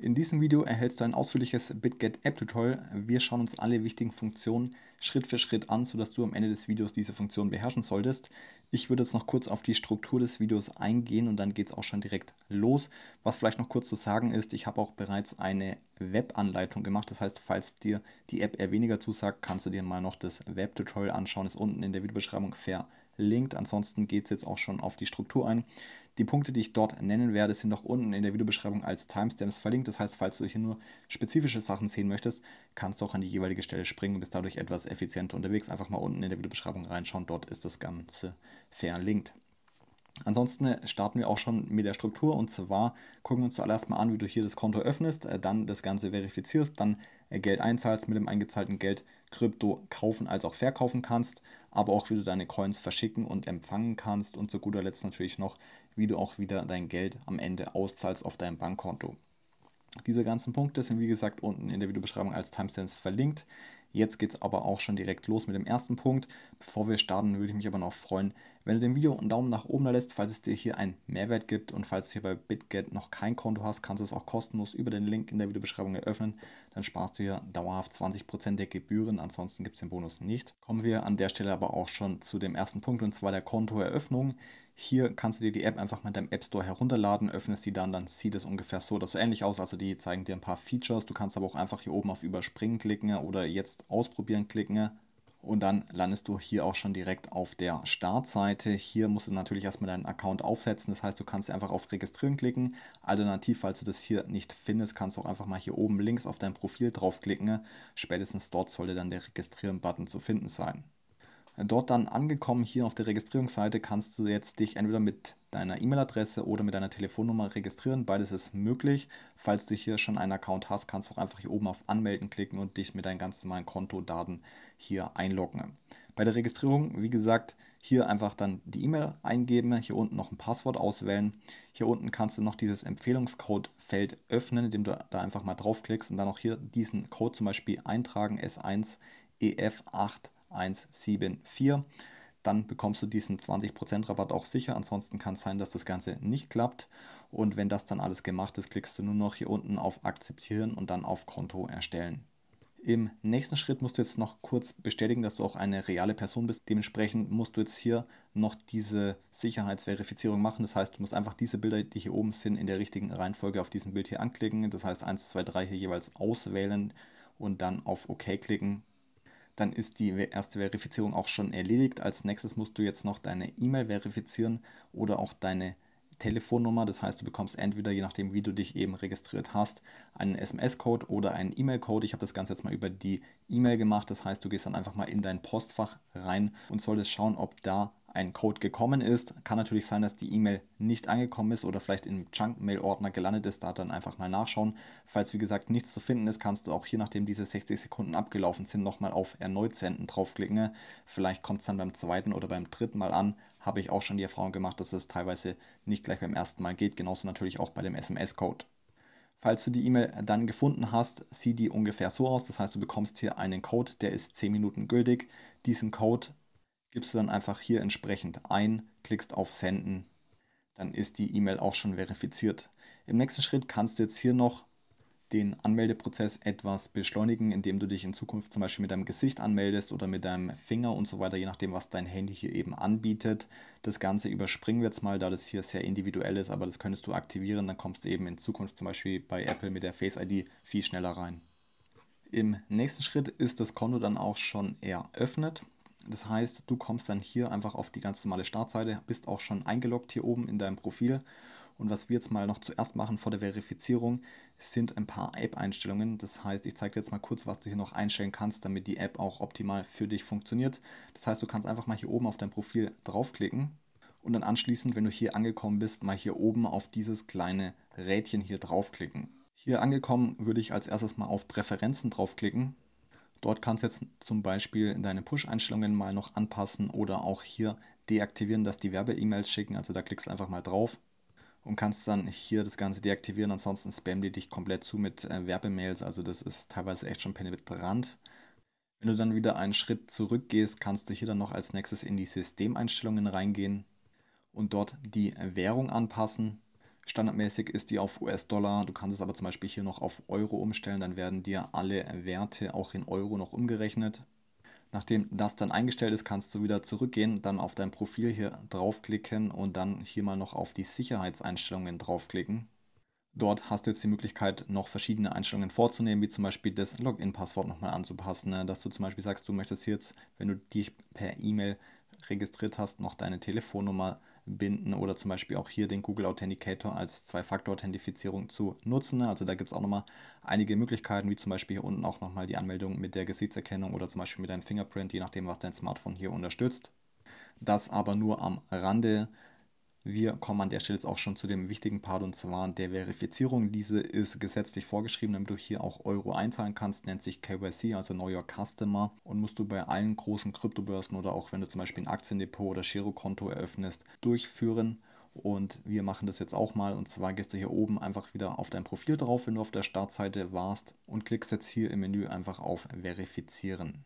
In diesem Video erhältst du ein ausführliches BitGet App Tutorial. Wir schauen uns alle wichtigen Funktionen Schritt für Schritt an, sodass du am Ende des Videos diese Funktion beherrschen solltest. Ich würde jetzt noch kurz auf die Struktur des Videos eingehen und dann geht es auch schon direkt los. Was vielleicht noch kurz zu sagen ist, ich habe auch bereits eine Web-Anleitung gemacht. Das heißt, falls dir die App eher weniger zusagt, kannst du dir mal noch das Web-Tutorial anschauen. Ist unten in der Videobeschreibung verlinkt verlinkt. Ansonsten geht es jetzt auch schon auf die Struktur ein. Die Punkte, die ich dort nennen werde, sind noch unten in der Videobeschreibung als Timestamps verlinkt. Das heißt, falls du hier nur spezifische Sachen sehen möchtest, kannst du auch an die jeweilige Stelle springen und bist dadurch etwas effizienter unterwegs. Einfach mal unten in der Videobeschreibung reinschauen, dort ist das Ganze verlinkt. Ansonsten äh, starten wir auch schon mit der Struktur und zwar gucken wir uns zuallererst mal an, wie du hier das Konto öffnest, äh, dann das Ganze verifizierst, dann äh, Geld einzahlst mit dem eingezahlten Geld Krypto kaufen als auch verkaufen kannst, aber auch wie du deine Coins verschicken und empfangen kannst und zu guter Letzt natürlich noch, wie du auch wieder dein Geld am Ende auszahlst auf deinem Bankkonto. Diese ganzen Punkte sind wie gesagt unten in der Videobeschreibung als Timestamps verlinkt. Jetzt geht es aber auch schon direkt los mit dem ersten Punkt. Bevor wir starten, würde ich mich aber noch freuen, wenn du dem Video einen Daumen nach oben da lässt, falls es dir hier einen Mehrwert gibt und falls du hier bei BitGet noch kein Konto hast, kannst du es auch kostenlos über den Link in der Videobeschreibung eröffnen. Dann sparst du hier dauerhaft 20% der Gebühren, ansonsten gibt es den Bonus nicht. Kommen wir an der Stelle aber auch schon zu dem ersten Punkt und zwar der Kontoeröffnung. Hier kannst du dir die App einfach mit deinem App Store herunterladen, öffnest sie dann, dann sieht es ungefähr so oder so ähnlich aus. Also die zeigen dir ein paar Features. Du kannst aber auch einfach hier oben auf Überspringen klicken oder jetzt ausprobieren klicken. Und dann landest du hier auch schon direkt auf der Startseite. Hier musst du natürlich erstmal deinen Account aufsetzen. Das heißt, du kannst einfach auf Registrieren klicken. Alternativ, falls du das hier nicht findest, kannst du auch einfach mal hier oben links auf dein Profil draufklicken. Spätestens dort sollte dann der Registrieren-Button zu finden sein. Dort dann angekommen, hier auf der Registrierungsseite, kannst du jetzt dich entweder mit deiner E-Mail-Adresse oder mit deiner Telefonnummer registrieren. Beides ist möglich. Falls du hier schon einen Account hast, kannst du auch einfach hier oben auf Anmelden klicken und dich mit deinen ganz normalen Kontodaten hier einloggen. Bei der Registrierung, wie gesagt, hier einfach dann die E-Mail eingeben, hier unten noch ein Passwort auswählen. Hier unten kannst du noch dieses Empfehlungscode-Feld öffnen, indem du da einfach mal draufklickst und dann auch hier diesen Code zum Beispiel eintragen, S1EF8 174. Dann bekommst du diesen 20% Rabatt auch sicher. Ansonsten kann es sein, dass das Ganze nicht klappt. Und wenn das dann alles gemacht ist, klickst du nur noch hier unten auf Akzeptieren und dann auf Konto erstellen. Im nächsten Schritt musst du jetzt noch kurz bestätigen, dass du auch eine reale Person bist. Dementsprechend musst du jetzt hier noch diese Sicherheitsverifizierung machen. Das heißt, du musst einfach diese Bilder, die hier oben sind, in der richtigen Reihenfolge auf diesem Bild hier anklicken. Das heißt 1, 2, 3 hier jeweils auswählen und dann auf OK klicken dann ist die erste Verifizierung auch schon erledigt. Als nächstes musst du jetzt noch deine E-Mail verifizieren oder auch deine Telefonnummer. Das heißt, du bekommst entweder, je nachdem, wie du dich eben registriert hast, einen SMS-Code oder einen E-Mail-Code. Ich habe das Ganze jetzt mal über die E-Mail gemacht. Das heißt, du gehst dann einfach mal in dein Postfach rein und solltest schauen, ob da ein Code gekommen ist. Kann natürlich sein, dass die E-Mail nicht angekommen ist oder vielleicht im Junk-Mail-Ordner gelandet ist. Da dann einfach mal nachschauen. Falls wie gesagt nichts zu finden ist, kannst du auch hier, nachdem diese 60 Sekunden abgelaufen sind, nochmal auf Erneut senden draufklicken. Vielleicht kommt es dann beim zweiten oder beim dritten Mal an. Habe ich auch schon die Erfahrung gemacht, dass es teilweise nicht gleich beim ersten Mal geht. Genauso natürlich auch bei dem SMS-Code. Falls du die E-Mail dann gefunden hast, sieht die ungefähr so aus. Das heißt, du bekommst hier einen Code, der ist 10 Minuten gültig. Diesen Code gibst du dann einfach hier entsprechend ein, klickst auf Senden, dann ist die E-Mail auch schon verifiziert. Im nächsten Schritt kannst du jetzt hier noch den Anmeldeprozess etwas beschleunigen, indem du dich in Zukunft zum Beispiel mit deinem Gesicht anmeldest oder mit deinem Finger und so weiter, je nachdem, was dein Handy hier eben anbietet. Das Ganze überspringen wir jetzt mal, da das hier sehr individuell ist, aber das könntest du aktivieren, dann kommst du eben in Zukunft zum Beispiel bei Apple mit der Face ID viel schneller rein. Im nächsten Schritt ist das Konto dann auch schon eröffnet. Das heißt, du kommst dann hier einfach auf die ganz normale Startseite, bist auch schon eingeloggt hier oben in deinem Profil. Und was wir jetzt mal noch zuerst machen vor der Verifizierung, sind ein paar App-Einstellungen. Das heißt, ich zeige dir jetzt mal kurz, was du hier noch einstellen kannst, damit die App auch optimal für dich funktioniert. Das heißt, du kannst einfach mal hier oben auf dein Profil draufklicken und dann anschließend, wenn du hier angekommen bist, mal hier oben auf dieses kleine Rädchen hier draufklicken. Hier angekommen würde ich als erstes mal auf Präferenzen draufklicken Dort kannst du jetzt zum Beispiel deine Push-Einstellungen mal noch anpassen oder auch hier deaktivieren, dass die Werbe-E-Mails schicken. Also da klickst du einfach mal drauf und kannst dann hier das Ganze deaktivieren. Ansonsten spammen die dich komplett zu mit äh, Werbemails. Also das ist teilweise echt schon penetrant. Wenn du dann wieder einen Schritt zurückgehst, kannst du hier dann noch als nächstes in die Systemeinstellungen reingehen und dort die Währung anpassen. Standardmäßig ist die auf US-Dollar, du kannst es aber zum Beispiel hier noch auf Euro umstellen, dann werden dir alle Werte auch in Euro noch umgerechnet. Nachdem das dann eingestellt ist, kannst du wieder zurückgehen, dann auf dein Profil hier draufklicken und dann hier mal noch auf die Sicherheitseinstellungen draufklicken. Dort hast du jetzt die Möglichkeit, noch verschiedene Einstellungen vorzunehmen, wie zum Beispiel das Login-Passwort nochmal anzupassen, ne? dass du zum Beispiel sagst, du möchtest jetzt, wenn du dich per E-Mail registriert hast, noch deine Telefonnummer binden oder zum Beispiel auch hier den Google Authenticator als Zwei-Faktor-Authentifizierung zu nutzen. Also da gibt es auch nochmal einige Möglichkeiten, wie zum Beispiel hier unten auch nochmal die Anmeldung mit der Gesichtserkennung oder zum Beispiel mit einem Fingerprint, je nachdem, was dein Smartphone hier unterstützt. Das aber nur am Rande. Wir kommen an der Stelle jetzt auch schon zu dem wichtigen Part und zwar der Verifizierung. Diese ist gesetzlich vorgeschrieben, damit du hier auch Euro einzahlen kannst, nennt sich KYC, also Know Your Customer und musst du bei allen großen Kryptobörsen oder auch wenn du zum Beispiel ein Aktiendepot oder Girokonto eröffnest, durchführen. Und wir machen das jetzt auch mal. Und zwar gehst du hier oben einfach wieder auf dein Profil drauf, wenn du auf der Startseite warst und klickst jetzt hier im Menü einfach auf Verifizieren.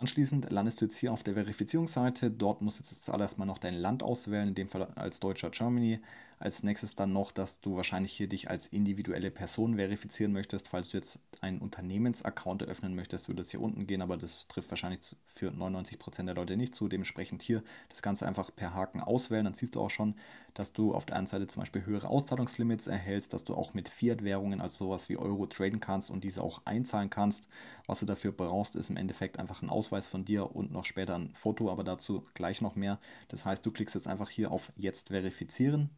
Anschließend landest du jetzt hier auf der Verifizierungsseite. Dort musst du jetzt zuallererst mal noch dein Land auswählen, in dem Fall als Deutscher Germany. Als nächstes dann noch, dass du wahrscheinlich hier dich als individuelle Person verifizieren möchtest. Falls du jetzt einen Unternehmensaccount eröffnen möchtest, würde es hier unten gehen, aber das trifft wahrscheinlich für 99% der Leute nicht zu. Dementsprechend hier das Ganze einfach per Haken auswählen. Dann siehst du auch schon, dass du auf der einen Seite zum Beispiel höhere Auszahlungslimits erhältst, dass du auch mit Fiat-Währungen, also sowas wie Euro, traden kannst und diese auch einzahlen kannst. Was du dafür brauchst, ist im Endeffekt einfach ein Ausweis von dir und noch später ein Foto, aber dazu gleich noch mehr. Das heißt, du klickst jetzt einfach hier auf Jetzt verifizieren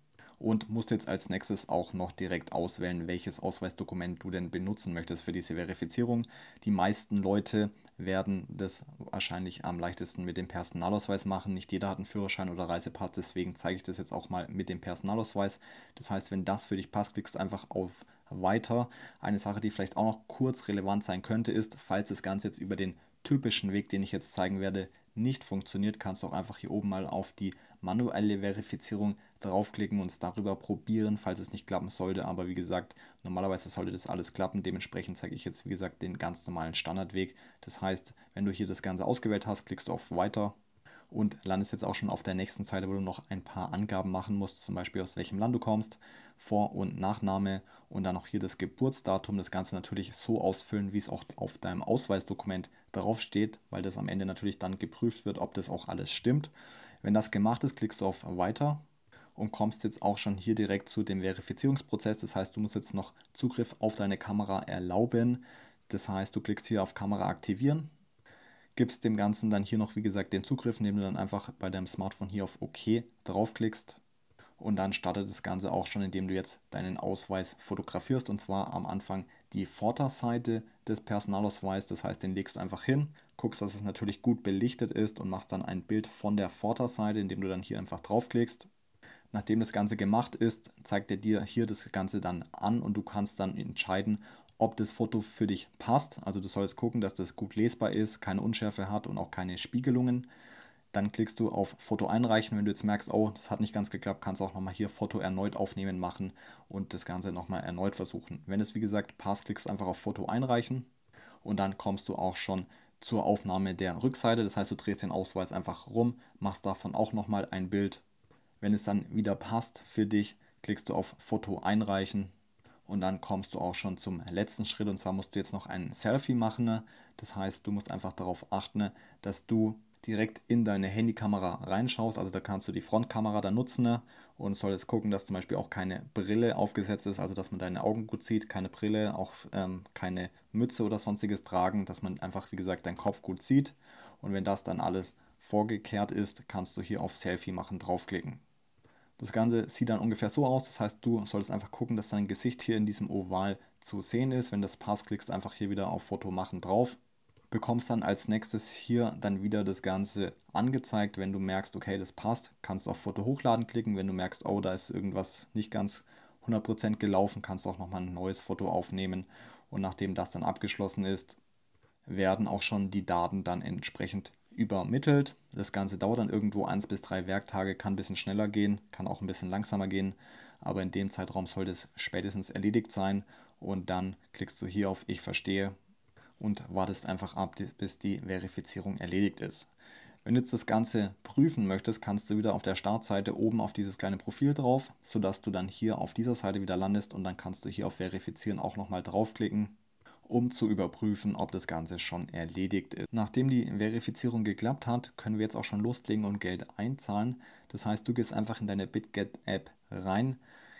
und musst jetzt als nächstes auch noch direkt auswählen, welches Ausweisdokument du denn benutzen möchtest für diese Verifizierung. Die meisten Leute werden das wahrscheinlich am leichtesten mit dem Personalausweis machen. Nicht jeder hat einen Führerschein oder Reisepass, deswegen zeige ich das jetzt auch mal mit dem Personalausweis. Das heißt, wenn das für dich passt, klickst einfach auf Weiter. Eine Sache, die vielleicht auch noch kurz relevant sein könnte, ist, falls das Ganze jetzt über den typischen Weg, den ich jetzt zeigen werde, nicht funktioniert, kannst du auch einfach hier oben mal auf die manuelle Verifizierung draufklicken und es darüber probieren, falls es nicht klappen sollte. Aber wie gesagt, normalerweise sollte das alles klappen. Dementsprechend zeige ich jetzt, wie gesagt, den ganz normalen Standardweg. Das heißt, wenn du hier das Ganze ausgewählt hast, klickst du auf Weiter und landest jetzt auch schon auf der nächsten Seite, wo du noch ein paar Angaben machen musst, zum Beispiel aus welchem Land du kommst, Vor- und Nachname und dann auch hier das Geburtsdatum. Das Ganze natürlich so ausfüllen, wie es auch auf deinem Ausweisdokument draufsteht, weil das am Ende natürlich dann geprüft wird, ob das auch alles stimmt. Wenn das gemacht ist, klickst du auf Weiter und kommst jetzt auch schon hier direkt zu dem Verifizierungsprozess. Das heißt, du musst jetzt noch Zugriff auf deine Kamera erlauben. Das heißt, du klickst hier auf Kamera aktivieren, gibst dem Ganzen dann hier noch, wie gesagt, den Zugriff, indem du dann einfach bei deinem Smartphone hier auf OK draufklickst. Und dann startet das Ganze auch schon, indem du jetzt deinen Ausweis fotografierst. Und zwar am Anfang die Vorderseite des Personalausweis. Das heißt, den legst du einfach hin, guckst, dass es natürlich gut belichtet ist und machst dann ein Bild von der Vorderseite, indem du dann hier einfach draufklickst. Nachdem das Ganze gemacht ist, zeigt er dir hier das Ganze dann an und du kannst dann entscheiden, ob das Foto für dich passt. Also du sollst gucken, dass das gut lesbar ist, keine Unschärfe hat und auch keine Spiegelungen. Dann klickst du auf Foto einreichen. Wenn du jetzt merkst, oh, das hat nicht ganz geklappt, kannst du auch nochmal hier Foto erneut aufnehmen machen und das Ganze nochmal erneut versuchen. Wenn es wie gesagt passt, klickst du einfach auf Foto einreichen und dann kommst du auch schon zur Aufnahme der Rückseite. Das heißt, du drehst den Ausweis einfach rum, machst davon auch nochmal ein Bild wenn es dann wieder passt für dich, klickst du auf Foto einreichen und dann kommst du auch schon zum letzten Schritt und zwar musst du jetzt noch ein Selfie machen. Ne? Das heißt, du musst einfach darauf achten, ne, dass du direkt in deine Handykamera reinschaust. Also da kannst du die Frontkamera dann nutzen ne, und solltest gucken, dass zum Beispiel auch keine Brille aufgesetzt ist, also dass man deine Augen gut sieht, keine Brille, auch ähm, keine Mütze oder sonstiges tragen, dass man einfach, wie gesagt, deinen Kopf gut sieht. Und wenn das dann alles vorgekehrt ist, kannst du hier auf Selfie machen draufklicken. Das Ganze sieht dann ungefähr so aus. Das heißt, du solltest einfach gucken, dass dein Gesicht hier in diesem Oval zu sehen ist. Wenn das passt, klickst einfach hier wieder auf Foto machen drauf. Bekommst dann als nächstes hier dann wieder das Ganze angezeigt. Wenn du merkst, okay, das passt, kannst du auf Foto hochladen klicken. Wenn du merkst, oh, da ist irgendwas nicht ganz 100% gelaufen, kannst du auch nochmal ein neues Foto aufnehmen. Und nachdem das dann abgeschlossen ist, werden auch schon die Daten dann entsprechend übermittelt. Das Ganze dauert dann irgendwo eins bis drei Werktage, kann ein bisschen schneller gehen, kann auch ein bisschen langsamer gehen, aber in dem Zeitraum sollte es spätestens erledigt sein und dann klickst du hier auf Ich verstehe und wartest einfach ab, bis die Verifizierung erledigt ist. Wenn du jetzt das Ganze prüfen möchtest, kannst du wieder auf der Startseite oben auf dieses kleine Profil drauf, sodass du dann hier auf dieser Seite wieder landest und dann kannst du hier auf Verifizieren auch nochmal draufklicken um zu überprüfen, ob das Ganze schon erledigt ist. Nachdem die Verifizierung geklappt hat, können wir jetzt auch schon loslegen und Geld einzahlen. Das heißt, du gehst einfach in deine BitGet-App rein,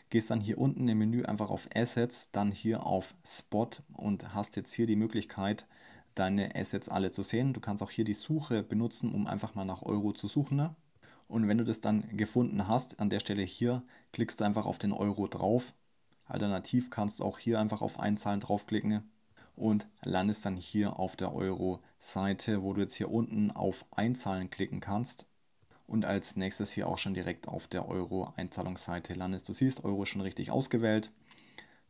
gehst dann hier unten im Menü einfach auf Assets, dann hier auf Spot und hast jetzt hier die Möglichkeit, deine Assets alle zu sehen. Du kannst auch hier die Suche benutzen, um einfach mal nach Euro zu suchen. Ne? Und wenn du das dann gefunden hast, an der Stelle hier, klickst du einfach auf den Euro drauf. Alternativ kannst du auch hier einfach auf Einzahlen draufklicken ne? und landest dann hier auf der Euro-Seite, wo du jetzt hier unten auf Einzahlen klicken kannst und als nächstes hier auch schon direkt auf der Euro-Einzahlungsseite landest. Du siehst Euro schon richtig ausgewählt.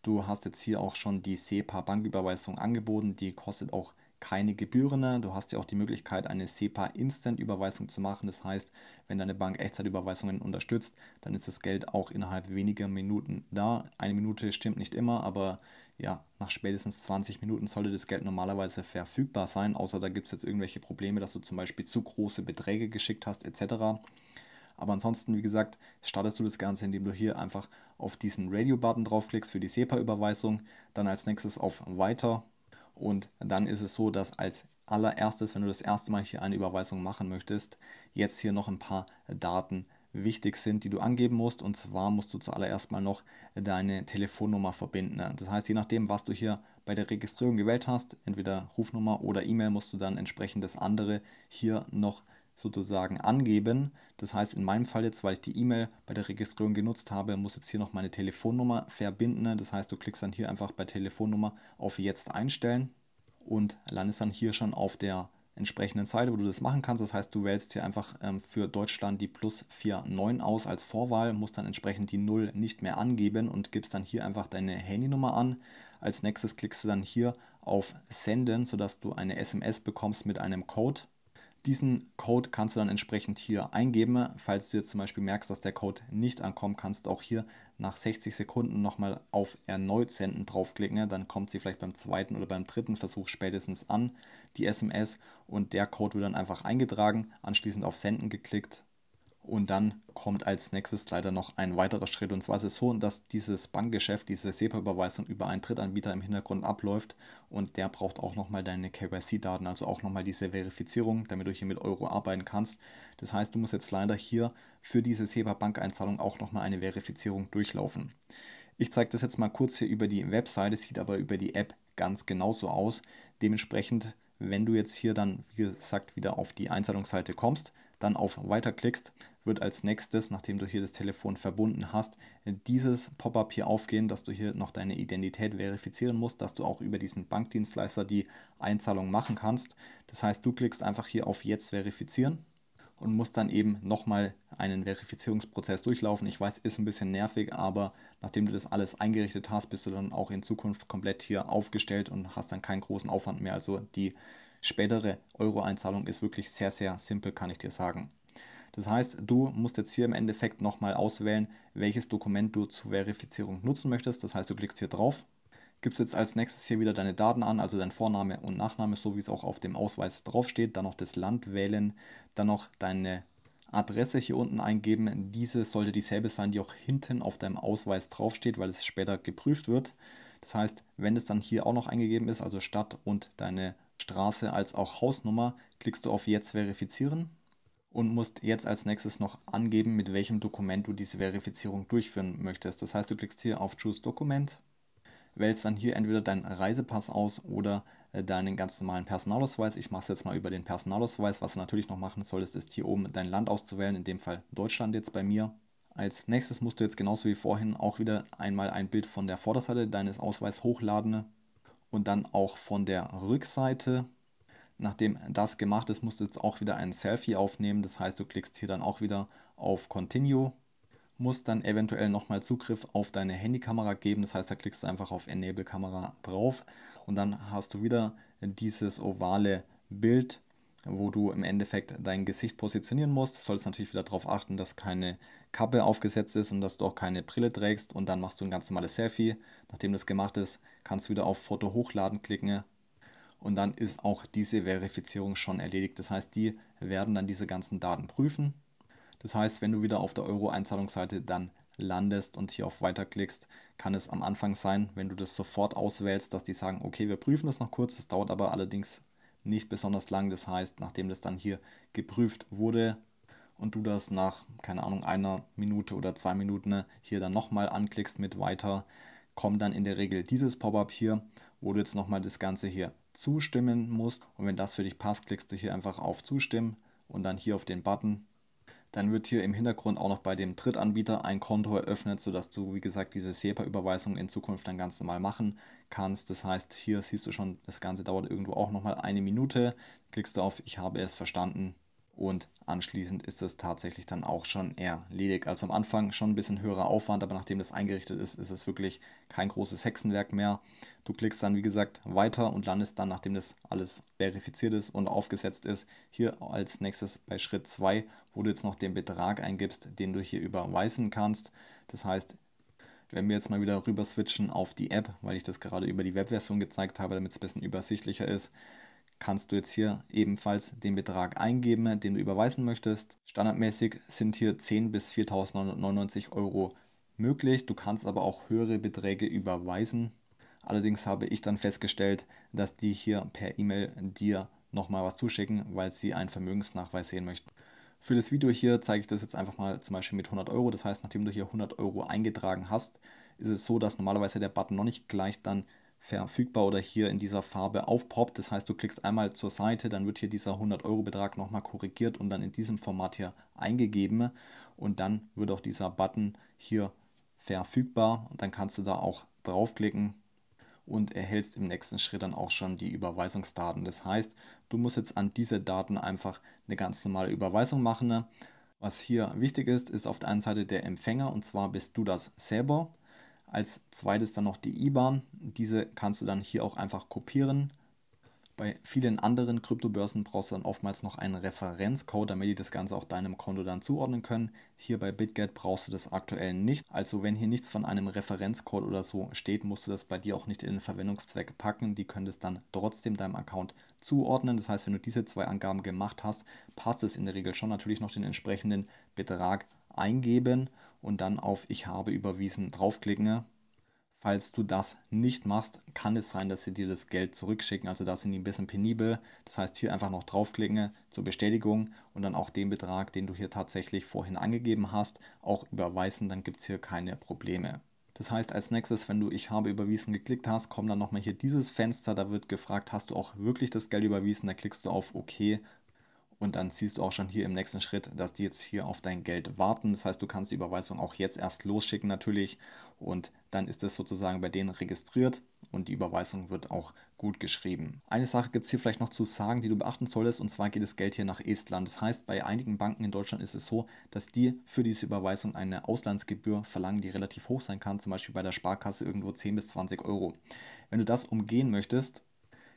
Du hast jetzt hier auch schon die SEPA Banküberweisung angeboten, die kostet auch keine Gebühren. Du hast ja auch die Möglichkeit, eine SEPA-Instant-Überweisung zu machen. Das heißt, wenn deine Bank Echtzeitüberweisungen unterstützt, dann ist das Geld auch innerhalb weniger Minuten da. Eine Minute stimmt nicht immer, aber ja, nach spätestens 20 Minuten sollte das Geld normalerweise verfügbar sein, außer da gibt es jetzt irgendwelche Probleme, dass du zum Beispiel zu große Beträge geschickt hast etc. Aber ansonsten, wie gesagt, startest du das Ganze, indem du hier einfach auf diesen Radio-Button draufklickst für die SEPA-Überweisung, dann als nächstes auf Weiter und dann ist es so, dass als allererstes, wenn du das erste Mal hier eine Überweisung machen möchtest, jetzt hier noch ein paar Daten wichtig sind, die du angeben musst. Und zwar musst du zuallererst mal noch deine Telefonnummer verbinden. Das heißt, je nachdem, was du hier bei der Registrierung gewählt hast, entweder Rufnummer oder E-Mail, musst du dann entsprechend das andere hier noch sozusagen angeben. Das heißt, in meinem Fall jetzt, weil ich die E-Mail bei der Registrierung genutzt habe, muss jetzt hier noch meine Telefonnummer verbinden. Das heißt, du klickst dann hier einfach bei Telefonnummer auf Jetzt einstellen und landest dann hier schon auf der entsprechenden Seite, wo du das machen kannst. Das heißt, du wählst hier einfach ähm, für Deutschland die plus 49 aus als Vorwahl, musst dann entsprechend die 0 nicht mehr angeben und gibst dann hier einfach deine Handynummer an. Als nächstes klickst du dann hier auf Senden, sodass du eine SMS bekommst mit einem Code. Diesen Code kannst du dann entsprechend hier eingeben. Falls du jetzt zum Beispiel merkst, dass der Code nicht ankommt, kannst du auch hier nach 60 Sekunden nochmal auf Erneut senden draufklicken. Dann kommt sie vielleicht beim zweiten oder beim dritten Versuch spätestens an, die SMS. Und der Code wird dann einfach eingetragen, anschließend auf Senden geklickt und dann kommt als nächstes leider noch ein weiterer Schritt. Und zwar ist es so, dass dieses Bankgeschäft, diese SEPA-Überweisung über einen Drittanbieter im Hintergrund abläuft. Und der braucht auch nochmal deine KYC-Daten, also auch nochmal diese Verifizierung, damit du hier mit Euro arbeiten kannst. Das heißt, du musst jetzt leider hier für diese SEPA-Bankeinzahlung auch nochmal eine Verifizierung durchlaufen. Ich zeige das jetzt mal kurz hier über die Webseite, sieht aber über die App ganz genauso aus. Dementsprechend, wenn du jetzt hier dann, wie gesagt, wieder auf die Einzahlungsseite kommst, dann auf Weiter klickst, wird als nächstes, nachdem du hier das Telefon verbunden hast, dieses Pop-up hier aufgehen, dass du hier noch deine Identität verifizieren musst, dass du auch über diesen Bankdienstleister die Einzahlung machen kannst. Das heißt, du klickst einfach hier auf Jetzt verifizieren und musst dann eben nochmal einen Verifizierungsprozess durchlaufen. Ich weiß, ist ein bisschen nervig, aber nachdem du das alles eingerichtet hast, bist du dann auch in Zukunft komplett hier aufgestellt und hast dann keinen großen Aufwand mehr. Also die Spätere Euro-Einzahlung ist wirklich sehr, sehr simpel, kann ich dir sagen. Das heißt, du musst jetzt hier im Endeffekt nochmal auswählen, welches Dokument du zur Verifizierung nutzen möchtest. Das heißt, du klickst hier drauf, gibst jetzt als nächstes hier wieder deine Daten an, also dein Vorname und Nachname, so wie es auch auf dem Ausweis draufsteht, dann noch das Land wählen, dann noch deine Adresse hier unten eingeben. Diese sollte dieselbe sein, die auch hinten auf deinem Ausweis draufsteht, weil es später geprüft wird. Das heißt, wenn es dann hier auch noch eingegeben ist, also Stadt und deine Adresse, Straße als auch Hausnummer klickst du auf Jetzt verifizieren und musst jetzt als nächstes noch angeben, mit welchem Dokument du diese Verifizierung durchführen möchtest. Das heißt, du klickst hier auf Choose Dokument, wählst dann hier entweder deinen Reisepass aus oder äh, deinen ganz normalen Personalausweis. Ich mache es jetzt mal über den Personalausweis. Was du natürlich noch machen solltest, ist hier oben dein Land auszuwählen, in dem Fall Deutschland jetzt bei mir. Als nächstes musst du jetzt genauso wie vorhin auch wieder einmal ein Bild von der Vorderseite deines Ausweis hochladen und dann auch von der Rückseite. Nachdem das gemacht ist, musst du jetzt auch wieder ein Selfie aufnehmen. Das heißt, du klickst hier dann auch wieder auf Continue, musst dann eventuell nochmal Zugriff auf deine Handykamera geben. Das heißt, da klickst du einfach auf Enable Kamera drauf und dann hast du wieder dieses ovale Bild wo du im Endeffekt dein Gesicht positionieren musst. Solltest natürlich wieder darauf achten, dass keine Kappe aufgesetzt ist und dass du auch keine Brille trägst. Und dann machst du ein ganz normales Selfie. Nachdem das gemacht ist, kannst du wieder auf Foto hochladen klicken. Und dann ist auch diese Verifizierung schon erledigt. Das heißt, die werden dann diese ganzen Daten prüfen. Das heißt, wenn du wieder auf der Euro-Einzahlungsseite dann landest und hier auf Weiter klickst, kann es am Anfang sein, wenn du das sofort auswählst, dass die sagen, okay, wir prüfen das noch kurz, das dauert aber allerdings nicht besonders lang. Das heißt, nachdem das dann hier geprüft wurde und du das nach, keine Ahnung, einer Minute oder zwei Minuten hier dann nochmal anklickst mit weiter, kommt dann in der Regel dieses Pop-up hier, wo du jetzt nochmal das Ganze hier zustimmen musst. Und wenn das für dich passt, klickst du hier einfach auf Zustimmen und dann hier auf den Button dann wird hier im Hintergrund auch noch bei dem Drittanbieter ein Konto eröffnet, sodass du, wie gesagt, diese SEPA-Überweisung in Zukunft dann ganz normal machen kannst. Das heißt, hier siehst du schon, das Ganze dauert irgendwo auch nochmal eine Minute. Klickst du auf Ich habe es verstanden, und anschließend ist es tatsächlich dann auch schon erledigt. Also am Anfang schon ein bisschen höherer Aufwand, aber nachdem das eingerichtet ist, ist es wirklich kein großes Hexenwerk mehr. Du klickst dann wie gesagt weiter und landest dann, nachdem das alles verifiziert ist und aufgesetzt ist, hier als nächstes bei Schritt 2, wo du jetzt noch den Betrag eingibst, den du hier überweisen kannst. Das heißt, wenn wir jetzt mal wieder rüber switchen auf die App, weil ich das gerade über die Webversion gezeigt habe, damit es ein bisschen übersichtlicher ist, kannst du jetzt hier ebenfalls den Betrag eingeben, den du überweisen möchtest. Standardmäßig sind hier 10 bis 4.999 Euro möglich. Du kannst aber auch höhere Beträge überweisen. Allerdings habe ich dann festgestellt, dass die hier per E-Mail dir nochmal was zuschicken, weil sie einen Vermögensnachweis sehen möchten. Für das Video hier zeige ich das jetzt einfach mal zum Beispiel mit 100 Euro. Das heißt, nachdem du hier 100 Euro eingetragen hast, ist es so, dass normalerweise der Button noch nicht gleich dann verfügbar oder hier in dieser Farbe aufpoppt. Das heißt, du klickst einmal zur Seite, dann wird hier dieser 100-Euro-Betrag nochmal korrigiert und dann in diesem Format hier eingegeben. Und dann wird auch dieser Button hier verfügbar. Und dann kannst du da auch draufklicken und erhältst im nächsten Schritt dann auch schon die Überweisungsdaten. Das heißt, du musst jetzt an diese Daten einfach eine ganz normale Überweisung machen. Was hier wichtig ist, ist auf der einen Seite der Empfänger und zwar bist du das selber als zweites dann noch die IBAN. Diese kannst du dann hier auch einfach kopieren. Bei vielen anderen Kryptobörsen brauchst du dann oftmals noch einen Referenzcode, damit die das Ganze auch deinem Konto dann zuordnen können. Hier bei BitGet brauchst du das aktuell nicht. Also wenn hier nichts von einem Referenzcode oder so steht, musst du das bei dir auch nicht in den Verwendungszweck packen. Die können das dann trotzdem deinem Account zuordnen. Das heißt, wenn du diese zwei Angaben gemacht hast, passt es in der Regel schon natürlich noch den entsprechenden Betrag eingeben und dann auf Ich habe überwiesen draufklicken. Falls du das nicht machst, kann es sein, dass sie dir das Geld zurückschicken. Also da sind die ein bisschen penibel. Das heißt, hier einfach noch draufklicken zur Bestätigung und dann auch den Betrag, den du hier tatsächlich vorhin angegeben hast, auch überweisen. Dann gibt es hier keine Probleme. Das heißt, als nächstes, wenn du Ich habe überwiesen geklickt hast, kommt dann nochmal hier dieses Fenster. Da wird gefragt, hast du auch wirklich das Geld überwiesen? Da klickst du auf OK und dann siehst du auch schon hier im nächsten Schritt, dass die jetzt hier auf dein Geld warten. Das heißt, du kannst die Überweisung auch jetzt erst losschicken natürlich. Und dann ist es sozusagen bei denen registriert und die Überweisung wird auch gut geschrieben. Eine Sache gibt es hier vielleicht noch zu sagen, die du beachten solltest. Und zwar geht das Geld hier nach Estland. Das heißt, bei einigen Banken in Deutschland ist es so, dass die für diese Überweisung eine Auslandsgebühr verlangen, die relativ hoch sein kann. Zum Beispiel bei der Sparkasse irgendwo 10 bis 20 Euro. Wenn du das umgehen möchtest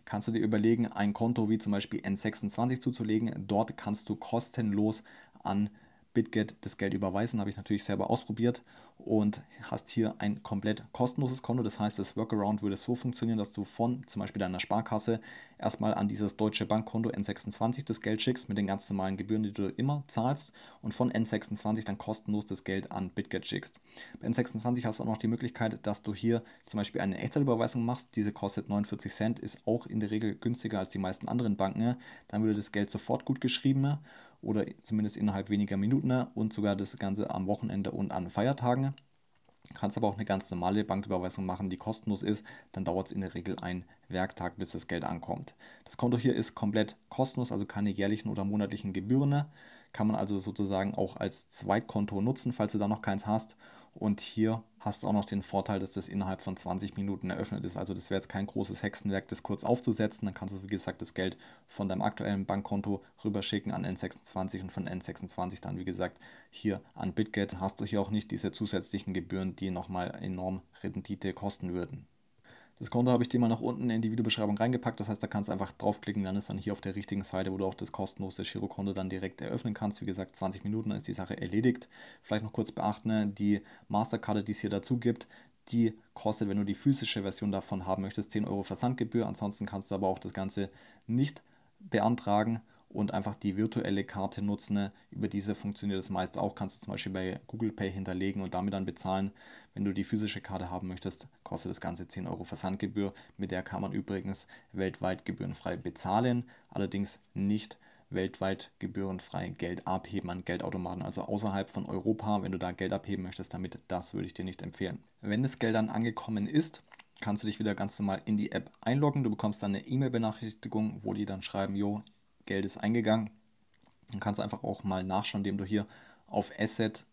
kannst du dir überlegen, ein Konto wie zum Beispiel N26 zuzulegen. Dort kannst du kostenlos an Bitget das Geld überweisen, habe ich natürlich selber ausprobiert und hast hier ein komplett kostenloses Konto. Das heißt, das Workaround würde so funktionieren, dass du von zum Beispiel deiner Sparkasse erstmal an dieses deutsche Bankkonto N26 das Geld schickst mit den ganz normalen Gebühren, die du immer zahlst und von N26 dann kostenlos das Geld an Bitget schickst. Bei N26 hast du auch noch die Möglichkeit, dass du hier zum Beispiel eine Echtzeitüberweisung machst. Diese kostet 49 Cent, ist auch in der Regel günstiger als die meisten anderen Banken. Dann würde das Geld sofort gut geschrieben oder zumindest innerhalb weniger Minuten ne? und sogar das Ganze am Wochenende und an Feiertagen. Kannst aber auch eine ganz normale Banküberweisung machen, die kostenlos ist. Dann dauert es in der Regel einen Werktag, bis das Geld ankommt. Das Konto hier ist komplett kostenlos, also keine jährlichen oder monatlichen Gebühren. Ne? Kann man also sozusagen auch als Zweitkonto nutzen, falls du da noch keins hast und hier hast du auch noch den Vorteil, dass das innerhalb von 20 Minuten eröffnet ist. Also das wäre jetzt kein großes Hexenwerk, das kurz aufzusetzen. Dann kannst du, wie gesagt, das Geld von deinem aktuellen Bankkonto rüberschicken an N26 und von N26 dann, wie gesagt, hier an BitGet. Hast du hier auch nicht diese zusätzlichen Gebühren, die nochmal enorm Rendite kosten würden. Das Konto habe ich dir mal nach unten in die Videobeschreibung reingepackt. Das heißt, da kannst du einfach draufklicken, dann ist dann hier auf der richtigen Seite, wo du auch das kostenlose Girokonto dann direkt eröffnen kannst. Wie gesagt, 20 Minuten, dann ist die Sache erledigt. Vielleicht noch kurz beachten, ne, die Mastercard, die es hier dazu gibt, die kostet, wenn du die physische Version davon haben möchtest, 10 Euro Versandgebühr. Ansonsten kannst du aber auch das Ganze nicht beantragen und einfach die virtuelle Karte nutzen. Ne? Über diese funktioniert das meist auch. Kannst du zum Beispiel bei Google Pay hinterlegen und damit dann bezahlen. Wenn du die physische Karte haben möchtest, kostet das Ganze 10 Euro Versandgebühr. Mit der kann man übrigens weltweit gebührenfrei bezahlen, allerdings nicht weltweit gebührenfrei Geld abheben an Geldautomaten, also außerhalb von Europa, wenn du da Geld abheben möchtest, damit das würde ich dir nicht empfehlen. Wenn das Geld dann angekommen ist, kannst du dich wieder ganz normal in die App einloggen. Du bekommst dann eine E-Mail-Benachrichtigung, wo die dann schreiben, jo, Geld ist eingegangen. Dann kannst du einfach auch mal nachschauen, indem du hier auf Asset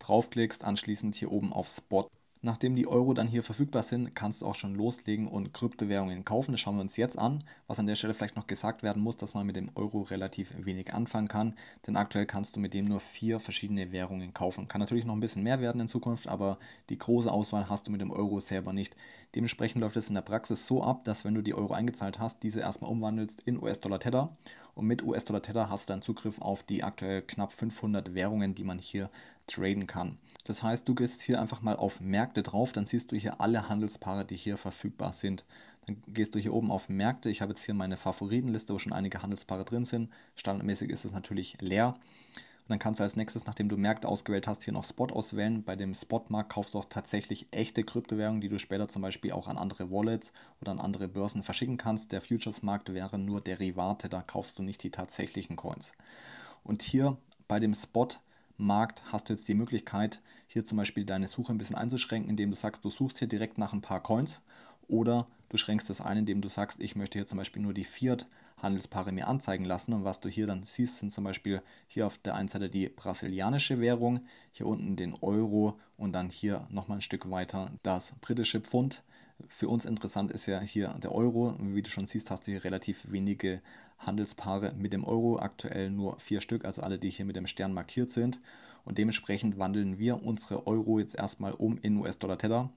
draufklickst, anschließend hier oben auf Spot Nachdem die Euro dann hier verfügbar sind, kannst du auch schon loslegen und Kryptowährungen kaufen. Das schauen wir uns jetzt an. Was an der Stelle vielleicht noch gesagt werden muss, dass man mit dem Euro relativ wenig anfangen kann, denn aktuell kannst du mit dem nur vier verschiedene Währungen kaufen. Kann natürlich noch ein bisschen mehr werden in Zukunft, aber die große Auswahl hast du mit dem Euro selber nicht. Dementsprechend läuft es in der Praxis so ab, dass wenn du die Euro eingezahlt hast, diese erstmal umwandelst in US-Dollar-Tether und mit US-Dollar-Tether hast du dann Zugriff auf die aktuell knapp 500 Währungen, die man hier traden kann. Das heißt, du gehst hier einfach mal auf Märkte drauf, dann siehst du hier alle Handelspaare, die hier verfügbar sind. Dann gehst du hier oben auf Märkte. Ich habe jetzt hier meine Favoritenliste, wo schon einige Handelspaare drin sind. Standardmäßig ist es natürlich leer. Und dann kannst du als nächstes, nachdem du Märkte ausgewählt hast, hier noch Spot auswählen. Bei dem Spotmarkt kaufst du auch tatsächlich echte Kryptowährungen, die du später zum Beispiel auch an andere Wallets oder an andere Börsen verschicken kannst. Der Futures-Markt wäre nur Derivate, da kaufst du nicht die tatsächlichen Coins. Und hier bei dem Spot Markt hast du jetzt die Möglichkeit, hier zum Beispiel deine Suche ein bisschen einzuschränken, indem du sagst, du suchst hier direkt nach ein paar Coins oder du schränkst es ein, indem du sagst, ich möchte hier zum Beispiel nur die Fiat Handelspaare mir anzeigen lassen. Und was du hier dann siehst, sind zum Beispiel hier auf der einen Seite die brasilianische Währung, hier unten den Euro und dann hier nochmal ein Stück weiter das britische Pfund. Für uns interessant ist ja hier der Euro. Wie du schon siehst, hast du hier relativ wenige Handelspaare mit dem Euro, aktuell nur vier Stück, also alle, die hier mit dem Stern markiert sind. Und dementsprechend wandeln wir unsere Euro jetzt erstmal um in US-Dollar-Tether,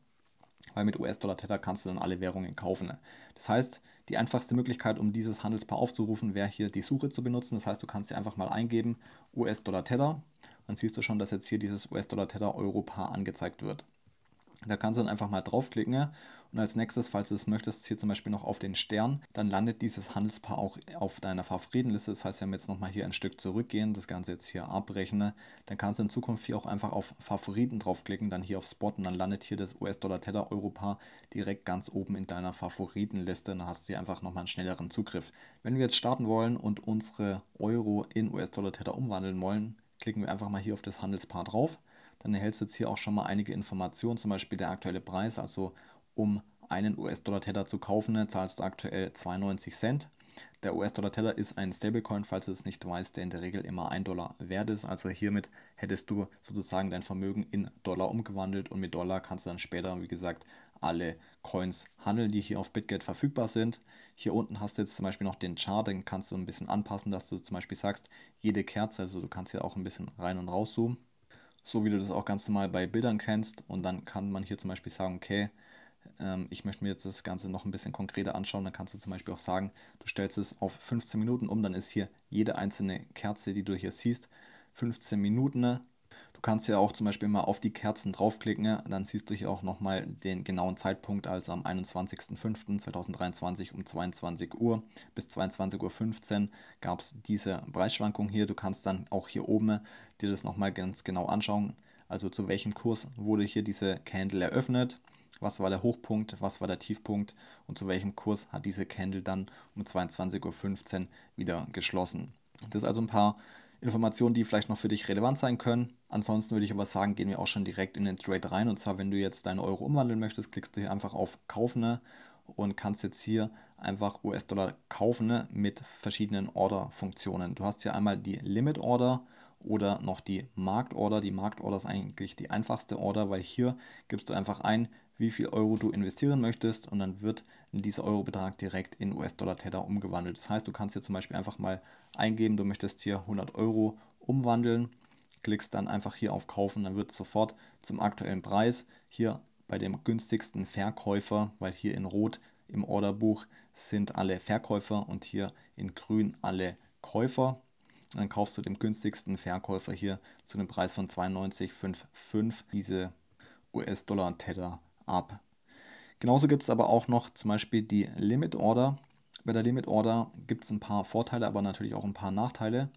weil mit US-Dollar-Tether kannst du dann alle Währungen kaufen. Das heißt, die einfachste Möglichkeit, um dieses Handelspaar aufzurufen, wäre hier die Suche zu benutzen. Das heißt, du kannst hier einfach mal eingeben US-Dollar-Tether. Dann siehst du schon, dass jetzt hier dieses US-Dollar-Tether-Euro-Paar angezeigt wird. Da kannst du dann einfach mal draufklicken ne? und als nächstes, falls du es möchtest, hier zum Beispiel noch auf den Stern, dann landet dieses Handelspaar auch auf deiner Favoritenliste. Das heißt, wenn wir jetzt nochmal hier ein Stück zurückgehen, das Ganze jetzt hier abrechnen, ne? dann kannst du in Zukunft hier auch einfach auf Favoriten draufklicken, dann hier auf Spot und dann landet hier das US-Dollar-Tether-Euro-Paar direkt ganz oben in deiner Favoritenliste. Dann hast du hier einfach nochmal einen schnelleren Zugriff. Wenn wir jetzt starten wollen und unsere Euro in US-Dollar-Tether umwandeln wollen, klicken wir einfach mal hier auf das Handelspaar drauf dann erhältst du jetzt hier auch schon mal einige Informationen, zum Beispiel der aktuelle Preis. Also um einen US-Dollar-Tether zu kaufen, ne, zahlst du aktuell 92 Cent. Der US-Dollar-Tether ist ein Stablecoin, falls du es nicht weißt, der in der Regel immer 1 Dollar wert ist. Also hiermit hättest du sozusagen dein Vermögen in Dollar umgewandelt und mit Dollar kannst du dann später, wie gesagt, alle Coins handeln, die hier auf BitGet verfügbar sind. Hier unten hast du jetzt zum Beispiel noch den Chart, den kannst du ein bisschen anpassen, dass du zum Beispiel sagst, jede Kerze, also du kannst hier auch ein bisschen rein und rauszoomen so wie du das auch ganz normal bei Bildern kennst. Und dann kann man hier zum Beispiel sagen, okay, ähm, ich möchte mir jetzt das Ganze noch ein bisschen konkreter anschauen. Dann kannst du zum Beispiel auch sagen, du stellst es auf 15 Minuten um, dann ist hier jede einzelne Kerze, die du hier siehst, 15 Minuten kannst ja auch zum Beispiel mal auf die Kerzen draufklicken, ne? dann siehst du hier auch nochmal den genauen Zeitpunkt, also am 21.05.2023 um 22 Uhr bis 22.15 Uhr gab es diese Preisschwankung hier. Du kannst dann auch hier oben äh, dir das nochmal ganz genau anschauen, also zu welchem Kurs wurde hier diese Candle eröffnet was war der Hochpunkt, was war der Tiefpunkt und zu welchem Kurs hat diese Candle dann um 22.15 Uhr wieder geschlossen. Das ist also ein paar Informationen, die vielleicht noch für dich relevant sein können. Ansonsten würde ich aber sagen, gehen wir auch schon direkt in den Trade rein. Und zwar, wenn du jetzt deine Euro umwandeln möchtest, klickst du hier einfach auf Kaufen und kannst jetzt hier einfach US-Dollar kaufen mit verschiedenen Order-Funktionen. Du hast hier einmal die Limit-Order oder noch die Markt-Order. Die Markt-Order ist eigentlich die einfachste Order, weil hier gibst du einfach ein, wie viel Euro du investieren möchtest und dann wird dieser Eurobetrag direkt in US-Dollar-Tether umgewandelt. Das heißt, du kannst hier zum Beispiel einfach mal eingeben, du möchtest hier 100 Euro umwandeln, klickst dann einfach hier auf Kaufen, dann wird sofort zum aktuellen Preis hier bei dem günstigsten Verkäufer, weil hier in Rot im Orderbuch sind alle Verkäufer und hier in Grün alle Käufer. Dann kaufst du dem günstigsten Verkäufer hier zu einem Preis von 92,55 diese US-Dollar-Tether ab. Genauso gibt es aber auch noch zum Beispiel die Limit Order. Bei der Limit Order gibt es ein paar Vorteile, aber natürlich auch ein paar Nachteile.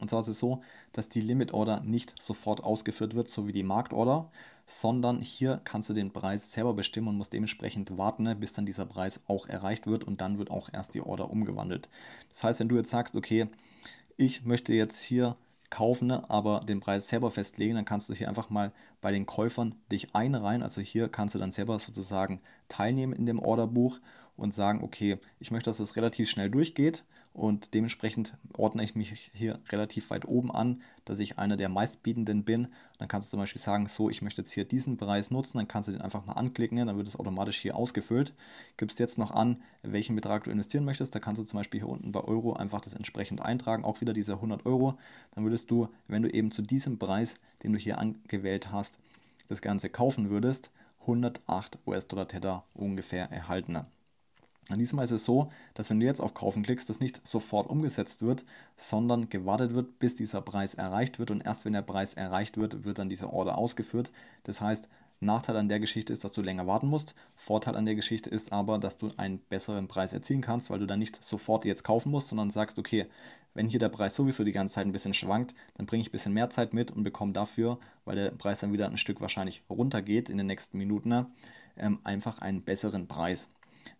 Und zwar ist es so, dass die Limit Order nicht sofort ausgeführt wird, so wie die Markt Order, sondern hier kannst du den Preis selber bestimmen und musst dementsprechend warten, ne, bis dann dieser Preis auch erreicht wird und dann wird auch erst die Order umgewandelt. Das heißt, wenn du jetzt sagst, okay, ich möchte jetzt hier kaufen, ne? aber den Preis selber festlegen, dann kannst du hier einfach mal bei den Käufern dich einreihen. Also hier kannst du dann selber sozusagen teilnehmen in dem Orderbuch und sagen, okay, ich möchte, dass es das relativ schnell durchgeht und dementsprechend ordne ich mich hier relativ weit oben an, dass ich einer der meistbietenden bin. Dann kannst du zum Beispiel sagen, so, ich möchte jetzt hier diesen Preis nutzen, dann kannst du den einfach mal anklicken, ne? dann wird es automatisch hier ausgefüllt. Gibst jetzt noch an, welchen Betrag du investieren möchtest, da kannst du zum Beispiel hier unten bei Euro einfach das entsprechend eintragen, auch wieder diese 100 Euro. Dann würdest du, wenn du eben zu diesem Preis, den du hier angewählt hast, das Ganze kaufen würdest, 108 US-Dollar Tether ungefähr erhalten. Und diesmal ist es so, dass wenn du jetzt auf Kaufen klickst, das nicht sofort umgesetzt wird, sondern gewartet wird, bis dieser Preis erreicht wird. Und erst wenn der Preis erreicht wird, wird dann dieser Order ausgeführt. Das heißt, Nachteil an der Geschichte ist, dass du länger warten musst. Vorteil an der Geschichte ist aber, dass du einen besseren Preis erzielen kannst, weil du dann nicht sofort jetzt kaufen musst, sondern sagst, okay, wenn hier der Preis sowieso die ganze Zeit ein bisschen schwankt, dann bringe ich ein bisschen mehr Zeit mit und bekomme dafür, weil der Preis dann wieder ein Stück wahrscheinlich runtergeht in den nächsten Minuten, ne, ähm, einfach einen besseren Preis.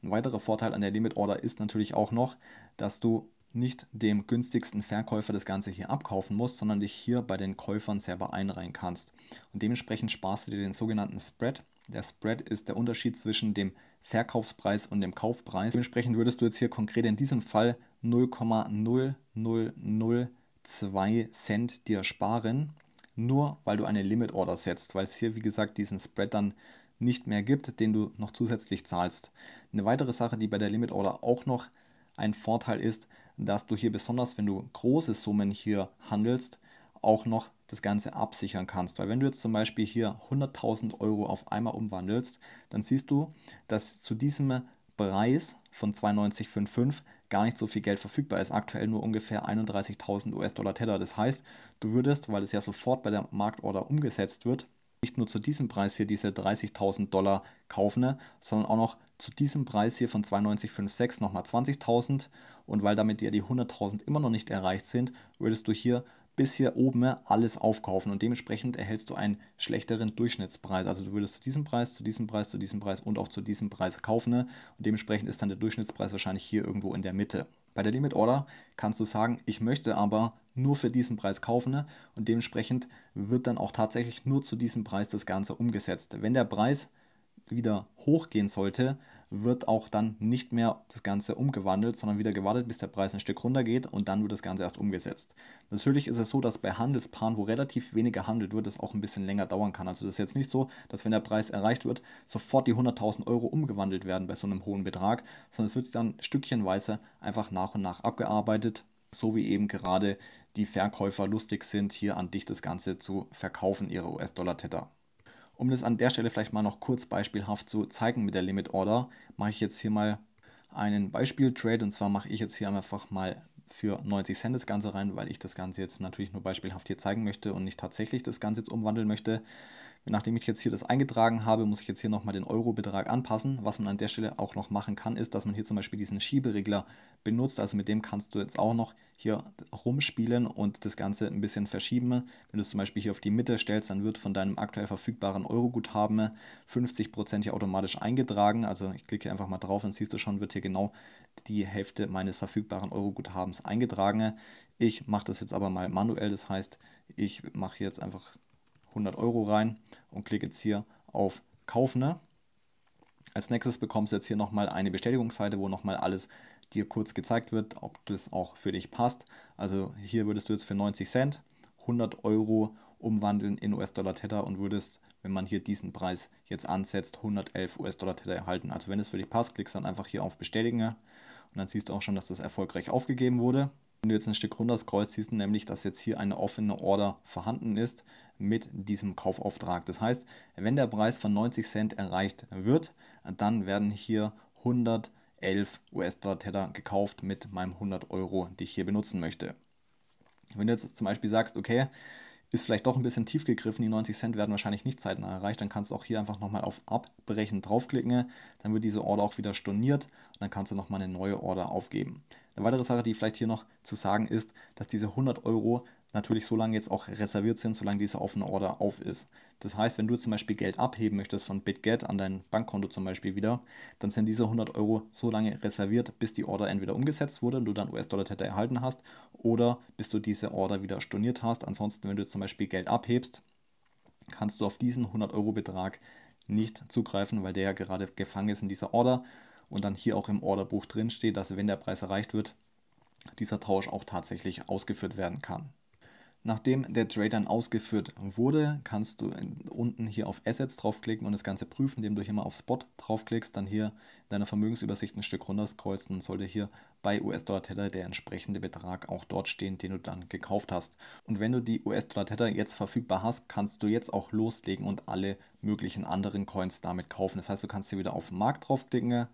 Ein weiterer Vorteil an der Limit Order ist natürlich auch noch, dass du nicht dem günstigsten Verkäufer das Ganze hier abkaufen musst, sondern dich hier bei den Käufern selber einreihen kannst. Und dementsprechend sparst du dir den sogenannten Spread. Der Spread ist der Unterschied zwischen dem Verkaufspreis und dem Kaufpreis. Dementsprechend würdest du jetzt hier konkret in diesem Fall 0,0002 Cent dir sparen, nur weil du eine Limit Order setzt, weil es hier wie gesagt diesen Spread dann nicht mehr gibt, den du noch zusätzlich zahlst. Eine weitere Sache, die bei der Limit Order auch noch ein Vorteil ist, dass du hier besonders, wenn du große Summen hier handelst, auch noch das Ganze absichern kannst. Weil wenn du jetzt zum Beispiel hier 100.000 Euro auf einmal umwandelst, dann siehst du, dass zu diesem Preis von 92,55 gar nicht so viel Geld verfügbar ist. Aktuell nur ungefähr 31.000 US-Dollar Teller. Das heißt, du würdest, weil es ja sofort bei der Marktorder umgesetzt wird, nicht nur zu diesem Preis hier diese 30.000 Dollar kaufen, ne, sondern auch noch zu diesem Preis hier von 92,56 nochmal 20.000 und weil damit ja die 100.000 immer noch nicht erreicht sind, würdest du hier bis hier oben ne, alles aufkaufen und dementsprechend erhältst du einen schlechteren Durchschnittspreis. Also du würdest zu diesem Preis, zu diesem Preis, zu diesem Preis und auch zu diesem Preis kaufen ne. und dementsprechend ist dann der Durchschnittspreis wahrscheinlich hier irgendwo in der Mitte. Bei der Limit Order kannst du sagen, ich möchte aber nur für diesen Preis kaufen ne? und dementsprechend wird dann auch tatsächlich nur zu diesem Preis das Ganze umgesetzt. Wenn der Preis wieder hochgehen sollte, wird auch dann nicht mehr das Ganze umgewandelt, sondern wieder gewartet, bis der Preis ein Stück runter geht und dann wird das Ganze erst umgesetzt. Natürlich ist es so, dass bei Handelspaaren, wo relativ wenig gehandelt wird, es auch ein bisschen länger dauern kann. Also das ist jetzt nicht so, dass wenn der Preis erreicht wird, sofort die 100.000 Euro umgewandelt werden bei so einem hohen Betrag, sondern es wird dann stückchenweise einfach nach und nach abgearbeitet, so wie eben gerade die Verkäufer lustig sind, hier an dich das Ganze zu verkaufen, ihre US-Dollar-Tether. Um das an der Stelle vielleicht mal noch kurz beispielhaft zu zeigen mit der Limit Order, mache ich jetzt hier mal einen Beispiel-Trade und zwar mache ich jetzt hier einfach mal für 90 Cent das Ganze rein, weil ich das Ganze jetzt natürlich nur beispielhaft hier zeigen möchte und nicht tatsächlich das Ganze jetzt umwandeln möchte. Nachdem ich jetzt hier das eingetragen habe, muss ich jetzt hier nochmal den Eurobetrag anpassen. Was man an der Stelle auch noch machen kann, ist, dass man hier zum Beispiel diesen Schieberegler benutzt. Also mit dem kannst du jetzt auch noch hier rumspielen und das Ganze ein bisschen verschieben. Wenn du es zum Beispiel hier auf die Mitte stellst, dann wird von deinem aktuell verfügbaren Euroguthaben 50% hier automatisch eingetragen. Also ich klicke einfach mal drauf, und siehst du schon, wird hier genau die Hälfte meines verfügbaren Euroguthabens eingetragen. Ich mache das jetzt aber mal manuell, das heißt, ich mache jetzt einfach 100 Euro rein und klicke jetzt hier auf Kaufen. Als nächstes bekommst du jetzt hier nochmal eine Bestätigungsseite, wo nochmal alles dir kurz gezeigt wird, ob das auch für dich passt. Also hier würdest du jetzt für 90 Cent 100 Euro umwandeln in US-Dollar Tether und würdest, wenn man hier diesen Preis jetzt ansetzt, 111 US-Dollar Tether erhalten. Also wenn es für dich passt, klickst dann einfach hier auf Bestätigen und dann siehst du auch schon, dass das erfolgreich aufgegeben wurde. Wenn du jetzt ein Stück runter scrollst, siehst du nämlich, dass jetzt hier eine offene Order vorhanden ist mit diesem Kaufauftrag. Das heißt, wenn der Preis von 90 Cent erreicht wird, dann werden hier 111 US-Dollar Tether gekauft mit meinem 100 Euro, die ich hier benutzen möchte. Wenn du jetzt zum Beispiel sagst, okay, ist vielleicht doch ein bisschen tief gegriffen, die 90 Cent werden wahrscheinlich nicht zeitnah erreicht, dann kannst du auch hier einfach nochmal auf Abbrechen draufklicken, dann wird diese Order auch wieder storniert und dann kannst du nochmal eine neue Order aufgeben. Eine weitere Sache, die vielleicht hier noch zu sagen ist, dass diese 100 Euro natürlich so lange jetzt auch reserviert sind, solange diese offene Order auf ist. Das heißt, wenn du zum Beispiel Geld abheben möchtest von BitGet an dein Bankkonto zum Beispiel wieder, dann sind diese 100 Euro so lange reserviert, bis die Order entweder umgesetzt wurde und du dann US-Dollar-Tether erhalten hast oder bis du diese Order wieder storniert hast. Ansonsten, wenn du zum Beispiel Geld abhebst, kannst du auf diesen 100 Euro Betrag nicht zugreifen, weil der ja gerade gefangen ist in dieser Order und dann hier auch im Orderbuch drin steht, dass wenn der Preis erreicht wird, dieser Tausch auch tatsächlich ausgeführt werden kann. Nachdem der Trade dann ausgeführt wurde, kannst du unten hier auf Assets draufklicken und das Ganze prüfen, indem du hier mal auf Spot draufklickst, dann hier in deiner Vermögensübersicht ein Stück runter scrollst und sollte hier bei US-Dollar-Tether der entsprechende Betrag auch dort stehen, den du dann gekauft hast. Und wenn du die US-Dollar-Tether jetzt verfügbar hast, kannst du jetzt auch loslegen und alle möglichen anderen Coins damit kaufen. Das heißt, du kannst hier wieder auf Markt draufklicken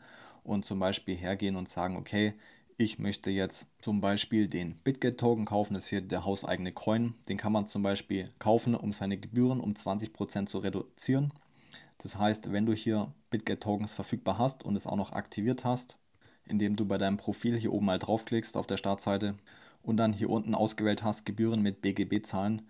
und zum Beispiel hergehen und sagen, okay, ich möchte jetzt zum Beispiel den BitGet-Token kaufen, das ist hier der hauseigene Coin. Den kann man zum Beispiel kaufen, um seine Gebühren um 20% zu reduzieren. Das heißt, wenn du hier BitGet-Tokens verfügbar hast und es auch noch aktiviert hast, indem du bei deinem Profil hier oben mal draufklickst auf der Startseite und dann hier unten ausgewählt hast, Gebühren mit BGB zahlen,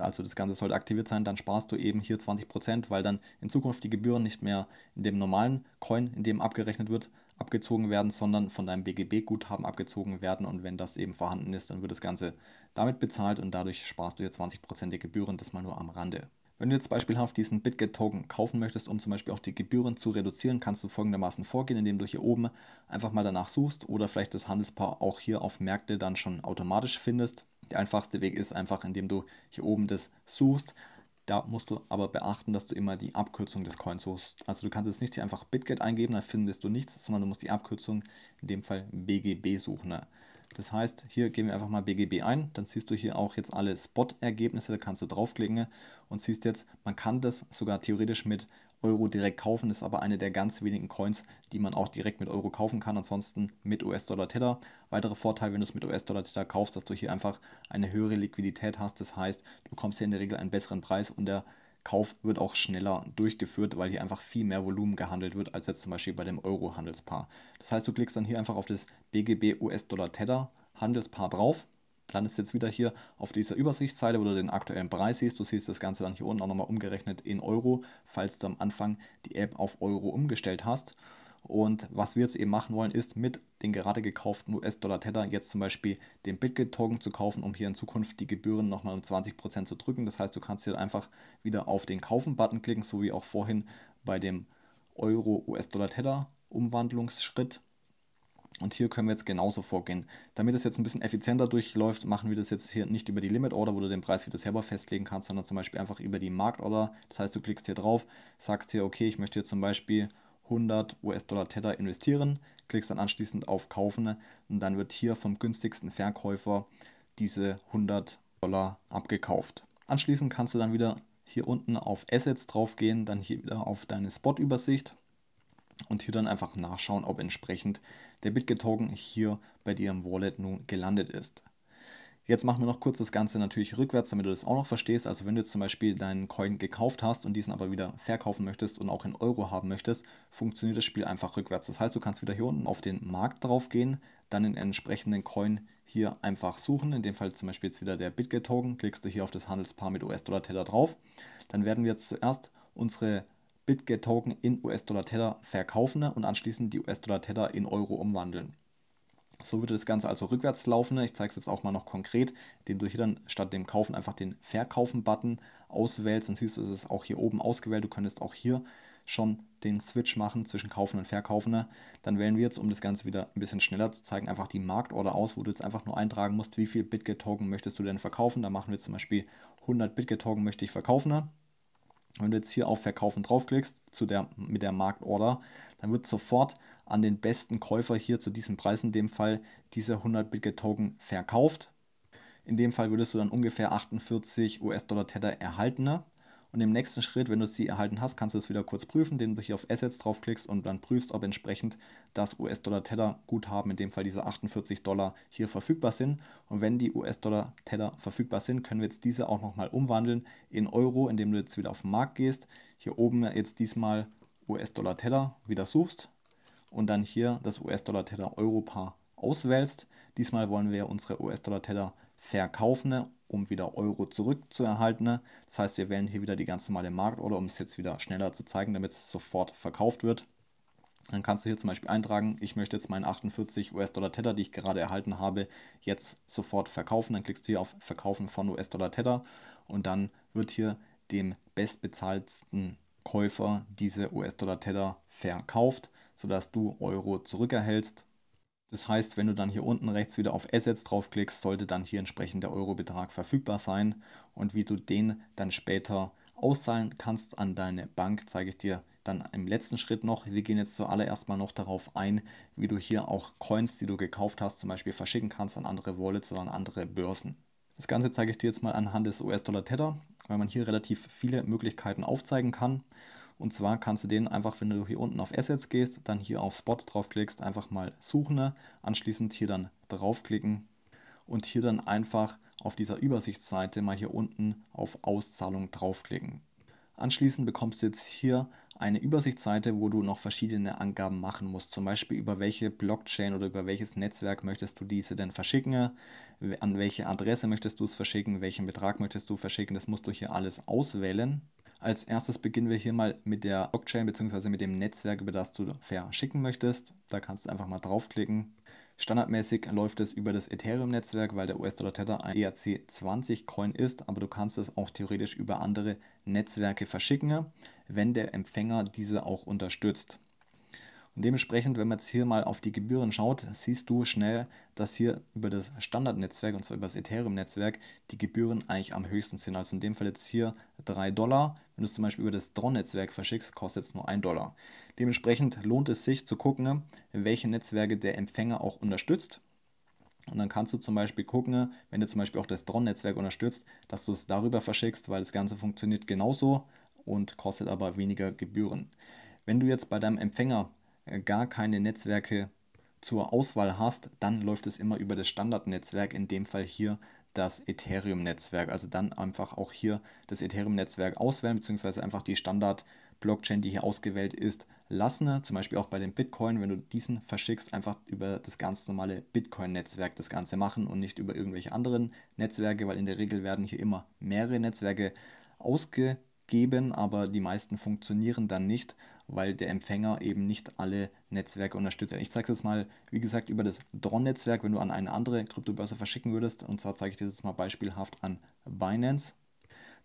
also das Ganze sollte aktiviert sein, dann sparst du eben hier 20%, weil dann in Zukunft die Gebühren nicht mehr in dem normalen Coin, in dem abgerechnet wird, abgezogen werden, sondern von deinem BGB-Guthaben abgezogen werden. Und wenn das eben vorhanden ist, dann wird das Ganze damit bezahlt und dadurch sparst du dir 20% der Gebühren, das mal nur am Rande. Wenn du jetzt beispielhaft diesen BitGet-Token kaufen möchtest, um zum Beispiel auch die Gebühren zu reduzieren, kannst du folgendermaßen vorgehen, indem du hier oben einfach mal danach suchst oder vielleicht das Handelspaar auch hier auf Märkte dann schon automatisch findest. Der einfachste Weg ist einfach, indem du hier oben das suchst, da musst du aber beachten, dass du immer die Abkürzung des Coins suchst. Also du kannst jetzt nicht hier einfach Bitget eingeben, dann findest du nichts, sondern du musst die Abkürzung, in dem Fall BGB, suchen. Ne? Das heißt, hier geben wir einfach mal BGB ein, dann siehst du hier auch jetzt alle Spot-Ergebnisse, da kannst du draufklicken ne? und siehst jetzt, man kann das sogar theoretisch mit Euro direkt kaufen, ist aber eine der ganz wenigen Coins, die man auch direkt mit Euro kaufen kann, ansonsten mit US-Dollar-Tether. Weiterer Vorteil, wenn du es mit US-Dollar-Tether kaufst, dass du hier einfach eine höhere Liquidität hast, das heißt, du bekommst hier in der Regel einen besseren Preis und der Kauf wird auch schneller durchgeführt, weil hier einfach viel mehr Volumen gehandelt wird, als jetzt zum Beispiel bei dem Euro-Handelspaar. Das heißt, du klickst dann hier einfach auf das BGB US-Dollar-Tether-Handelspaar drauf landest jetzt wieder hier auf dieser Übersichtsseite, wo du den aktuellen Preis siehst. Du siehst das Ganze dann hier unten auch nochmal umgerechnet in Euro, falls du am Anfang die App auf Euro umgestellt hast. Und was wir jetzt eben machen wollen, ist mit den gerade gekauften US-Dollar-Tether jetzt zum Beispiel den Bitget-Token zu kaufen, um hier in Zukunft die Gebühren nochmal um 20% zu drücken. Das heißt, du kannst hier einfach wieder auf den Kaufen-Button klicken, so wie auch vorhin bei dem Euro-US-Dollar-Tether-Umwandlungsschritt. Und hier können wir jetzt genauso vorgehen. Damit es jetzt ein bisschen effizienter durchläuft, machen wir das jetzt hier nicht über die Limit Order, wo du den Preis wieder selber festlegen kannst, sondern zum Beispiel einfach über die Markt Order. Das heißt, du klickst hier drauf, sagst hier, okay, ich möchte hier zum Beispiel 100 US-Dollar Tether investieren, klickst dann anschließend auf Kaufen und dann wird hier vom günstigsten Verkäufer diese 100 Dollar abgekauft. Anschließend kannst du dann wieder hier unten auf Assets draufgehen, dann hier wieder auf deine Spot-Übersicht und hier dann einfach nachschauen, ob entsprechend der BitGet-Token hier bei dir im Wallet nun gelandet ist. Jetzt machen wir noch kurz das Ganze natürlich rückwärts, damit du das auch noch verstehst. Also wenn du zum Beispiel deinen Coin gekauft hast und diesen aber wieder verkaufen möchtest und auch in Euro haben möchtest, funktioniert das Spiel einfach rückwärts. Das heißt, du kannst wieder hier unten auf den Markt drauf gehen, dann den entsprechenden Coin hier einfach suchen. In dem Fall zum Beispiel jetzt wieder der BitGet-Token. Klickst du hier auf das Handelspaar mit US-Dollar-Teller drauf. Dann werden wir jetzt zuerst unsere BitGet-Token in US-Dollar-Tether verkaufen ne, und anschließend die US-Dollar-Tether in Euro umwandeln. So würde das Ganze also rückwärts laufen. Ne. Ich zeige es jetzt auch mal noch konkret, indem du hier dann statt dem Kaufen einfach den Verkaufen-Button auswählst. Dann siehst du, es ist auch hier oben ausgewählt. Du könntest auch hier schon den Switch machen zwischen Kaufen und Verkaufen. Ne. Dann wählen wir jetzt, um das Ganze wieder ein bisschen schneller zu zeigen, einfach die Marktorder aus, wo du jetzt einfach nur eintragen musst, wie viel BitGet-Token möchtest du denn verkaufen. Da machen wir zum Beispiel 100 BitGet-Token möchte ich verkaufen. Wenn du jetzt hier auf Verkaufen draufklickst zu der, mit der Marktorder, dann wird sofort an den besten Käufer hier zu diesem Preis, in dem Fall diese 100-Bitget-Token verkauft. In dem Fall würdest du dann ungefähr 48 US-Dollar Tether erhalten. Ne? Und im nächsten Schritt, wenn du sie erhalten hast, kannst du es wieder kurz prüfen, indem du hier auf Assets draufklickst und dann prüfst, ob entsprechend das US-Dollar-Teller-Guthaben, in dem Fall diese 48 Dollar, hier verfügbar sind. Und wenn die US-Dollar-Teller verfügbar sind, können wir jetzt diese auch nochmal umwandeln in Euro, indem du jetzt wieder auf den Markt gehst. Hier oben jetzt diesmal US-Dollar-Teller wieder suchst und dann hier das us dollar teller europa auswählst. Diesmal wollen wir unsere US-Dollar-Teller verkaufen um wieder Euro zurückzuerhalten. Das heißt, wir wählen hier wieder die ganz normale Marktorder, um es jetzt wieder schneller zu zeigen, damit es sofort verkauft wird. Dann kannst du hier zum Beispiel eintragen, ich möchte jetzt meinen 48 US-Dollar Tether, die ich gerade erhalten habe, jetzt sofort verkaufen. Dann klickst du hier auf Verkaufen von US-Dollar Tether und dann wird hier dem bestbezahlten Käufer diese US-Dollar Tether verkauft, sodass du Euro zurückerhältst das heißt, wenn du dann hier unten rechts wieder auf Assets draufklickst, sollte dann hier entsprechend der Eurobetrag verfügbar sein. Und wie du den dann später auszahlen kannst an deine Bank, zeige ich dir dann im letzten Schritt noch. Wir gehen jetzt zuallererst mal noch darauf ein, wie du hier auch Coins, die du gekauft hast, zum Beispiel verschicken kannst an andere Wallets oder an andere Börsen. Das Ganze zeige ich dir jetzt mal anhand des US-Dollar-Tether, weil man hier relativ viele Möglichkeiten aufzeigen kann. Und zwar kannst du den einfach, wenn du hier unten auf Assets gehst, dann hier auf Spot draufklickst, einfach mal suchen, anschließend hier dann draufklicken und hier dann einfach auf dieser Übersichtsseite mal hier unten auf Auszahlung draufklicken. Anschließend bekommst du jetzt hier eine Übersichtsseite, wo du noch verschiedene Angaben machen musst. Zum Beispiel über welche Blockchain oder über welches Netzwerk möchtest du diese denn verschicken, an welche Adresse möchtest du es verschicken, welchen Betrag möchtest du verschicken. Das musst du hier alles auswählen. Als erstes beginnen wir hier mal mit der Blockchain bzw. mit dem Netzwerk, über das du verschicken möchtest. Da kannst du einfach mal draufklicken. Standardmäßig läuft es über das Ethereum-Netzwerk, weil der US-Dollar Tether ein ERC20-Coin ist, aber du kannst es auch theoretisch über andere Netzwerke verschicken, wenn der Empfänger diese auch unterstützt. Und dementsprechend, wenn man jetzt hier mal auf die Gebühren schaut, siehst du schnell, dass hier über das Standardnetzwerk, und zwar über das Ethereum-Netzwerk, die Gebühren eigentlich am höchsten sind. Also in dem Fall jetzt hier 3 Dollar. Wenn du es zum Beispiel über das dron netzwerk verschickst, kostet es nur 1 Dollar. Dementsprechend lohnt es sich zu gucken, welche Netzwerke der Empfänger auch unterstützt. Und dann kannst du zum Beispiel gucken, wenn du zum Beispiel auch das dron netzwerk unterstützt, dass du es darüber verschickst, weil das Ganze funktioniert genauso und kostet aber weniger Gebühren. Wenn du jetzt bei deinem Empfänger äh, gar keine Netzwerke zur Auswahl hast, dann läuft es immer über das Standardnetzwerk, in dem Fall hier das Ethereum-Netzwerk. Also dann einfach auch hier das Ethereum-Netzwerk auswählen, beziehungsweise einfach die Standard-Blockchain, die hier ausgewählt ist, lassen. Zum Beispiel auch bei dem Bitcoin, wenn du diesen verschickst, einfach über das ganz normale Bitcoin-Netzwerk das Ganze machen und nicht über irgendwelche anderen Netzwerke, weil in der Regel werden hier immer mehrere Netzwerke ausgegeben, aber die meisten funktionieren dann nicht weil der Empfänger eben nicht alle Netzwerke unterstützt. Ich zeige es jetzt mal, wie gesagt, über das Dron-Netzwerk, wenn du an eine andere Kryptobörse verschicken würdest. Und zwar zeige ich dieses mal beispielhaft an Binance.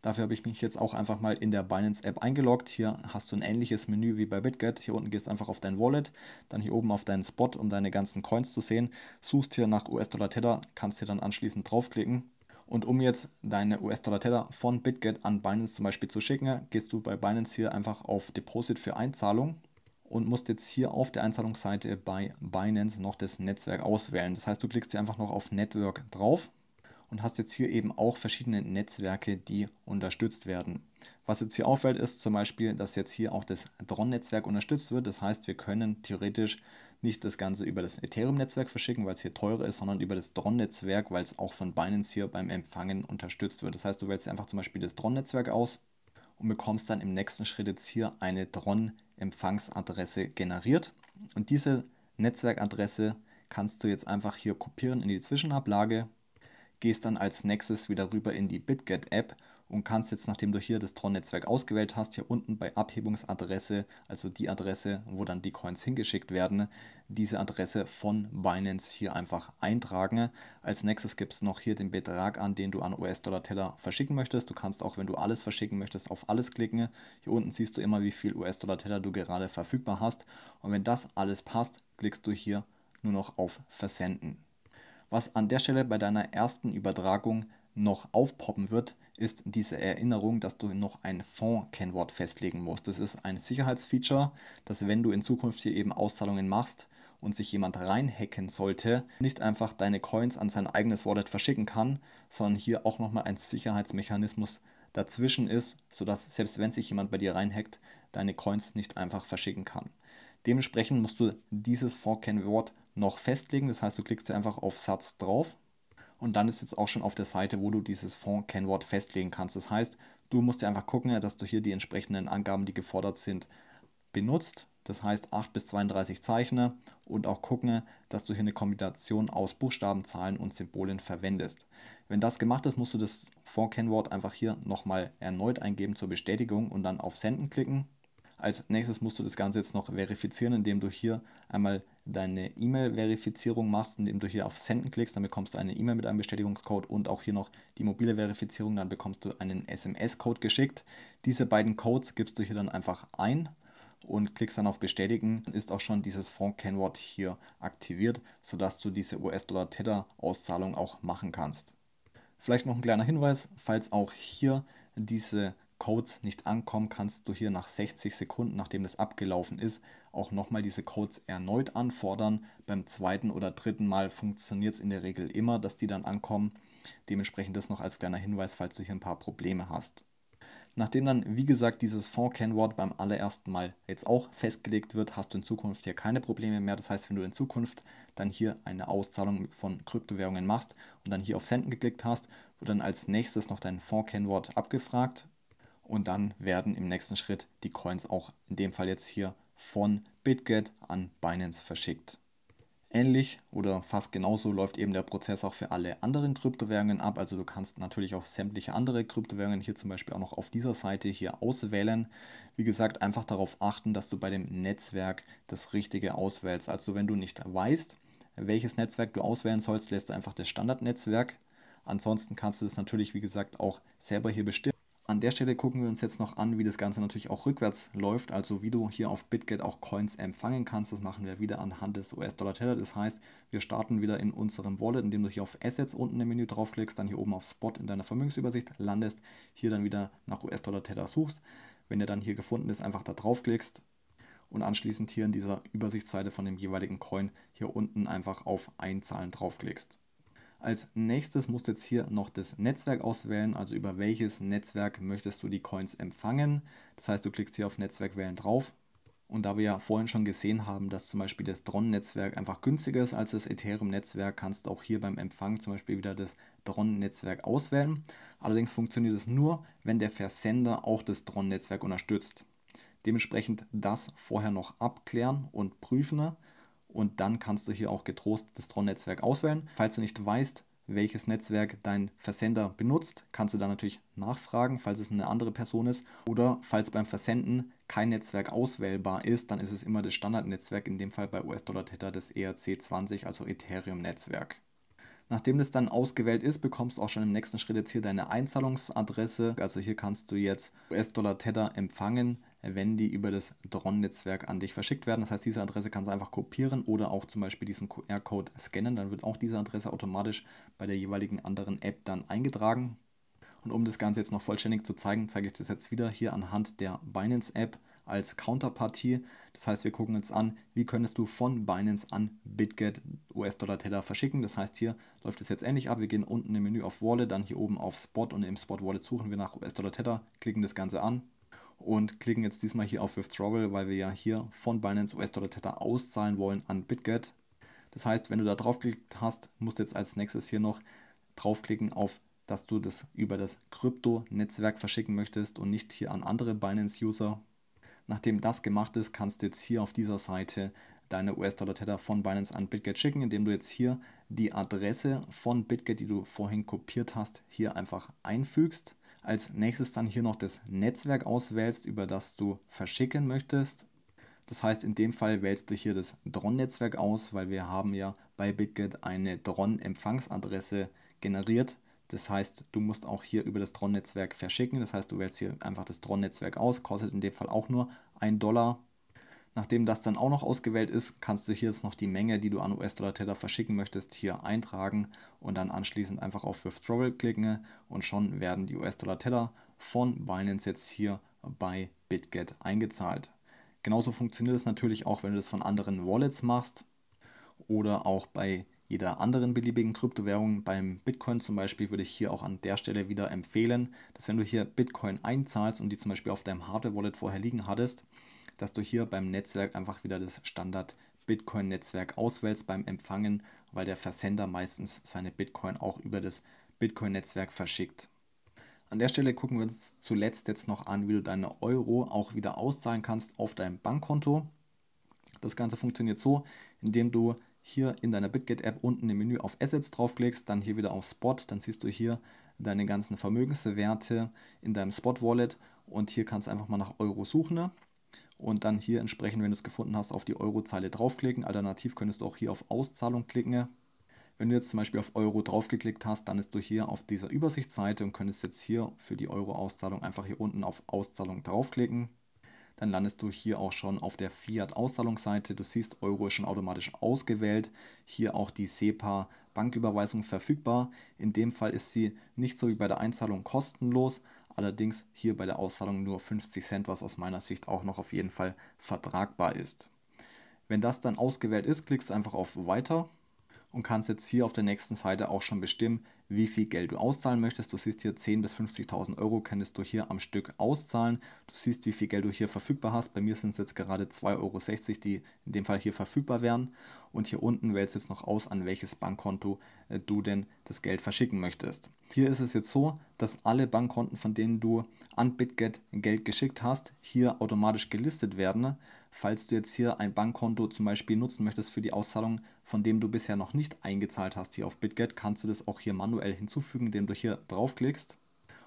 Dafür habe ich mich jetzt auch einfach mal in der Binance-App eingeloggt. Hier hast du ein ähnliches Menü wie bei BitGet. Hier unten gehst du einfach auf dein Wallet, dann hier oben auf deinen Spot, um deine ganzen Coins zu sehen. Suchst hier nach US-Dollar-Tether, kannst hier dann anschließend draufklicken und um jetzt deine US-Dollar-Teller von BitGet an Binance zum Beispiel zu schicken, gehst du bei Binance hier einfach auf Deposit für Einzahlung und musst jetzt hier auf der Einzahlungsseite bei Binance noch das Netzwerk auswählen. Das heißt, du klickst hier einfach noch auf Network drauf und hast jetzt hier eben auch verschiedene Netzwerke, die unterstützt werden. Was jetzt hier auffällt, ist zum Beispiel, dass jetzt hier auch das Dron-Netzwerk unterstützt wird. Das heißt, wir können theoretisch nicht das Ganze über das Ethereum-Netzwerk verschicken, weil es hier teurer ist, sondern über das Dron-Netzwerk, weil es auch von Binance hier beim Empfangen unterstützt wird. Das heißt, du wählst einfach zum Beispiel das Dron-Netzwerk aus und bekommst dann im nächsten Schritt jetzt hier eine Dron-Empfangsadresse generiert. Und diese Netzwerkadresse kannst du jetzt einfach hier kopieren in die Zwischenablage, gehst dann als nächstes wieder rüber in die BitGet-App und kannst jetzt, nachdem du hier das Tron-Netzwerk ausgewählt hast, hier unten bei Abhebungsadresse, also die Adresse, wo dann die Coins hingeschickt werden, diese Adresse von Binance hier einfach eintragen. Als nächstes gibt es noch hier den Betrag an, den du an US-Dollar-Teller verschicken möchtest. Du kannst auch, wenn du alles verschicken möchtest, auf alles klicken. Hier unten siehst du immer, wie viel US-Dollar-Teller du gerade verfügbar hast. Und wenn das alles passt, klickst du hier nur noch auf Versenden. Was an der Stelle bei deiner ersten Übertragung noch aufpoppen wird, ist diese Erinnerung, dass du noch ein Fond-Kennwort festlegen musst. Das ist ein Sicherheitsfeature, dass wenn du in Zukunft hier eben Auszahlungen machst und sich jemand reinhacken sollte, nicht einfach deine Coins an sein eigenes Wallet verschicken kann, sondern hier auch nochmal ein Sicherheitsmechanismus dazwischen ist, sodass selbst wenn sich jemand bei dir reinhackt, deine Coins nicht einfach verschicken kann. Dementsprechend musst du dieses Fond-Kennwort noch festlegen. Das heißt, du klickst hier einfach auf Satz drauf und dann ist jetzt auch schon auf der Seite, wo du dieses Font-Kennwort festlegen kannst. Das heißt, du musst dir einfach gucken, dass du hier die entsprechenden Angaben, die gefordert sind, benutzt. Das heißt 8 bis 32 Zeichner und auch gucken, dass du hier eine Kombination aus Buchstaben, Zahlen und Symbolen verwendest. Wenn das gemacht ist, musst du das Font-Kennwort einfach hier nochmal erneut eingeben zur Bestätigung und dann auf Senden klicken. Als nächstes musst du das Ganze jetzt noch verifizieren, indem du hier einmal deine E-Mail-Verifizierung machst, indem du hier auf Senden klickst, dann bekommst du eine E-Mail mit einem Bestätigungscode und auch hier noch die mobile Verifizierung, dann bekommst du einen SMS-Code geschickt. Diese beiden Codes gibst du hier dann einfach ein und klickst dann auf Bestätigen, dann ist auch schon dieses Fond Kennwort hier aktiviert, sodass du diese US-Dollar-Tether-Auszahlung auch machen kannst. Vielleicht noch ein kleiner Hinweis, falls auch hier diese Codes nicht ankommen, kannst du hier nach 60 Sekunden, nachdem das abgelaufen ist, auch nochmal diese Codes erneut anfordern. Beim zweiten oder dritten Mal funktioniert es in der Regel immer, dass die dann ankommen. Dementsprechend das noch als kleiner Hinweis, falls du hier ein paar Probleme hast. Nachdem dann, wie gesagt, dieses fonds kennwort beim allerersten Mal jetzt auch festgelegt wird, hast du in Zukunft hier keine Probleme mehr. Das heißt, wenn du in Zukunft dann hier eine Auszahlung von Kryptowährungen machst und dann hier auf Senden geklickt hast, wird dann als nächstes noch dein fonds kennwort abgefragt und dann werden im nächsten Schritt die Coins auch in dem Fall jetzt hier von BitGet an Binance verschickt. Ähnlich oder fast genauso läuft eben der Prozess auch für alle anderen Kryptowährungen ab. Also du kannst natürlich auch sämtliche andere Kryptowährungen hier zum Beispiel auch noch auf dieser Seite hier auswählen. Wie gesagt, einfach darauf achten, dass du bei dem Netzwerk das Richtige auswählst. Also wenn du nicht weißt, welches Netzwerk du auswählen sollst, lässt du einfach das Standardnetzwerk. Ansonsten kannst du es natürlich, wie gesagt, auch selber hier bestimmen. An der Stelle gucken wir uns jetzt noch an, wie das Ganze natürlich auch rückwärts läuft, also wie du hier auf BitGet auch Coins empfangen kannst. Das machen wir wieder anhand des US-Dollar-Teller. Das heißt, wir starten wieder in unserem Wallet, indem du hier auf Assets unten im Menü draufklickst, dann hier oben auf Spot in deiner Vermögensübersicht landest, hier dann wieder nach US-Dollar-Teller suchst. Wenn der dann hier gefunden ist, einfach da draufklickst, und anschließend hier in dieser Übersichtsseite von dem jeweiligen Coin hier unten einfach auf Einzahlen draufklickst. Als nächstes musst du jetzt hier noch das Netzwerk auswählen, also über welches Netzwerk möchtest du die Coins empfangen. Das heißt, du klickst hier auf Netzwerk wählen drauf. Und da wir ja vorhin schon gesehen haben, dass zum Beispiel das dron netzwerk einfach günstiger ist als das Ethereum-Netzwerk, kannst du auch hier beim Empfang zum Beispiel wieder das dron netzwerk auswählen. Allerdings funktioniert es nur, wenn der Versender auch das dron netzwerk unterstützt. Dementsprechend das vorher noch abklären und prüfen und dann kannst du hier auch getrost das Tron-Netzwerk auswählen. Falls du nicht weißt, welches Netzwerk dein Versender benutzt, kannst du dann natürlich nachfragen, falls es eine andere Person ist. Oder falls beim Versenden kein Netzwerk auswählbar ist, dann ist es immer das Standardnetzwerk, in dem Fall bei US-Dollar-Tether das ERC20, also Ethereum-Netzwerk. Nachdem das dann ausgewählt ist, bekommst du auch schon im nächsten Schritt jetzt hier deine Einzahlungsadresse. Also hier kannst du jetzt US-Dollar Tether empfangen wenn die über das Dron-Netzwerk an dich verschickt werden. Das heißt, diese Adresse kannst du einfach kopieren oder auch zum Beispiel diesen QR-Code scannen. Dann wird auch diese Adresse automatisch bei der jeweiligen anderen App dann eingetragen. Und um das Ganze jetzt noch vollständig zu zeigen, zeige ich das jetzt wieder hier anhand der Binance App als Counterpartie. Das heißt, wir gucken uns an, wie könntest du von Binance an BitGet US-Dollar-Teller verschicken. Das heißt, hier läuft es jetzt ähnlich ab. Wir gehen unten im Menü auf Wallet, dann hier oben auf Spot und im Spot Wallet suchen wir nach US-Dollar-Teller, klicken das Ganze an, und klicken jetzt diesmal hier auf Withdrawal, weil wir ja hier von Binance US-Dollar Tether auszahlen wollen an BitGet. Das heißt, wenn du da draufgeklickt hast, musst du jetzt als nächstes hier noch draufklicken auf, dass du das über das Krypto-Netzwerk verschicken möchtest und nicht hier an andere Binance-User. Nachdem das gemacht ist, kannst du jetzt hier auf dieser Seite deine US-Dollar-Tether von Binance an BitGet schicken, indem du jetzt hier die Adresse von BitGet, die du vorhin kopiert hast, hier einfach einfügst als nächstes dann hier noch das Netzwerk auswählst, über das du verschicken möchtest. Das heißt, in dem Fall wählst du hier das Dron-Netzwerk aus, weil wir haben ja bei BitGet eine Dron-Empfangsadresse generiert. Das heißt, du musst auch hier über das Dron-Netzwerk verschicken. Das heißt, du wählst hier einfach das Dron-Netzwerk aus, kostet in dem Fall auch nur 1 Dollar Nachdem das dann auch noch ausgewählt ist, kannst du hier jetzt noch die Menge, die du an US-Dollar Tether verschicken möchtest, hier eintragen und dann anschließend einfach auf Withdrawal klicken und schon werden die US-Dollar Tether von Binance jetzt hier bei BitGet eingezahlt. Genauso funktioniert es natürlich auch, wenn du das von anderen Wallets machst oder auch bei jeder anderen beliebigen Kryptowährung. Beim Bitcoin zum Beispiel würde ich hier auch an der Stelle wieder empfehlen, dass wenn du hier Bitcoin einzahlst und die zum Beispiel auf deinem Hardware-Wallet vorher liegen hattest, dass du hier beim Netzwerk einfach wieder das Standard Bitcoin-Netzwerk auswählst beim Empfangen, weil der Versender meistens seine Bitcoin auch über das Bitcoin-Netzwerk verschickt. An der Stelle gucken wir uns zuletzt jetzt noch an, wie du deine Euro auch wieder auszahlen kannst auf deinem Bankkonto. Das Ganze funktioniert so, indem du hier in deiner BitGet-App unten im Menü auf Assets draufklickst, dann hier wieder auf Spot, dann siehst du hier deine ganzen Vermögenswerte in deinem Spot-Wallet und hier kannst du einfach mal nach Euro suchen. Ne? und dann hier entsprechend, wenn du es gefunden hast, auf die Eurozeile draufklicken. Alternativ könntest du auch hier auf Auszahlung klicken. Wenn du jetzt zum Beispiel auf Euro draufgeklickt hast, dann bist du hier auf dieser Übersichtsseite und könntest jetzt hier für die Euro-Auszahlung einfach hier unten auf Auszahlung draufklicken. Dann landest du hier auch schon auf der Fiat-Auszahlungsseite. Du siehst, Euro ist schon automatisch ausgewählt. Hier auch die SEPA-Banküberweisung verfügbar. In dem Fall ist sie nicht so wie bei der Einzahlung kostenlos, Allerdings hier bei der Auszahlung nur 50 Cent, was aus meiner Sicht auch noch auf jeden Fall vertragbar ist. Wenn das dann ausgewählt ist, klickst du einfach auf Weiter und kannst jetzt hier auf der nächsten Seite auch schon bestimmen, wie viel Geld du auszahlen möchtest. Du siehst hier 10.000 bis 50.000 Euro kannst du hier am Stück auszahlen. Du siehst, wie viel Geld du hier verfügbar hast. Bei mir sind es jetzt gerade 2,60 Euro, die in dem Fall hier verfügbar wären. Und hier unten wählst du jetzt noch aus, an welches Bankkonto äh, du denn das Geld verschicken möchtest. Hier ist es jetzt so, dass alle Bankkonten, von denen du an BitGet Geld geschickt hast, hier automatisch gelistet werden. Falls du jetzt hier ein Bankkonto zum Beispiel nutzen möchtest für die Auszahlung, von dem du bisher noch nicht eingezahlt hast hier auf BitGet, kannst du das auch hier manuell manuell hinzufügen, indem du hier draufklickst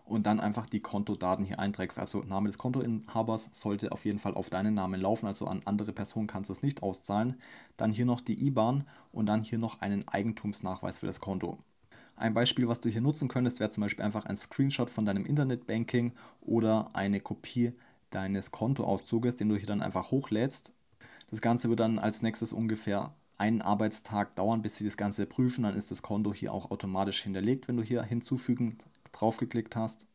und dann einfach die Kontodaten hier einträgst. Also Name des Kontoinhabers sollte auf jeden Fall auf deinen Namen laufen, also an andere Personen kannst du es nicht auszahlen. Dann hier noch die IBAN und dann hier noch einen Eigentumsnachweis für das Konto. Ein Beispiel, was du hier nutzen könntest, wäre zum Beispiel einfach ein Screenshot von deinem Internetbanking oder eine Kopie deines Kontoauszuges, den du hier dann einfach hochlädst. Das Ganze wird dann als nächstes ungefähr einen Arbeitstag dauern, bis sie das Ganze prüfen. Dann ist das Konto hier auch automatisch hinterlegt, wenn du hier hinzufügen draufgeklickt hast.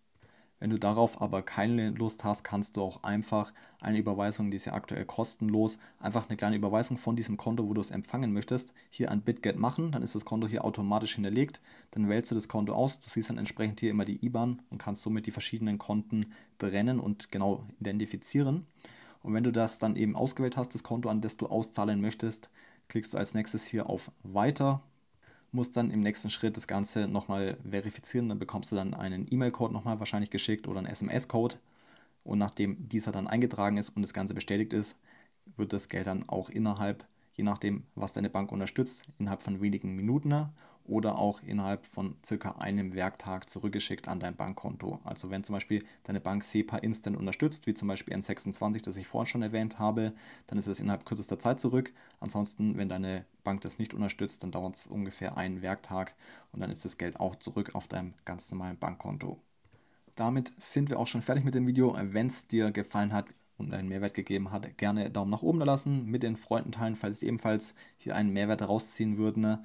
Wenn du darauf aber keine Lust hast, kannst du auch einfach eine Überweisung, die ist ja aktuell kostenlos, einfach eine kleine Überweisung von diesem Konto, wo du es empfangen möchtest, hier an BitGet machen. Dann ist das Konto hier automatisch hinterlegt. Dann wählst du das Konto aus. Du siehst dann entsprechend hier immer die IBAN und kannst somit die verschiedenen Konten trennen und genau identifizieren. Und wenn du das dann eben ausgewählt hast, das Konto, an das du auszahlen möchtest, klickst du als nächstes hier auf Weiter, musst dann im nächsten Schritt das Ganze nochmal verifizieren, dann bekommst du dann einen E-Mail-Code nochmal wahrscheinlich geschickt oder einen SMS-Code und nachdem dieser dann eingetragen ist und das Ganze bestätigt ist, wird das Geld dann auch innerhalb, je nachdem was deine Bank unterstützt, innerhalb von wenigen Minuten ne, oder auch innerhalb von circa einem Werktag zurückgeschickt an dein Bankkonto. Also wenn zum Beispiel deine Bank SEPA Instant unterstützt, wie zum Beispiel N26, das ich vorhin schon erwähnt habe, dann ist es innerhalb kürzester Zeit zurück. Ansonsten, wenn deine Bank das nicht unterstützt, dann dauert es ungefähr einen Werktag und dann ist das Geld auch zurück auf deinem ganz normalen Bankkonto. Damit sind wir auch schon fertig mit dem Video. Wenn es dir gefallen hat, und einen Mehrwert gegeben hat, gerne Daumen nach oben da lassen, mit den Freunden teilen, falls sie ebenfalls hier einen Mehrwert rausziehen würden.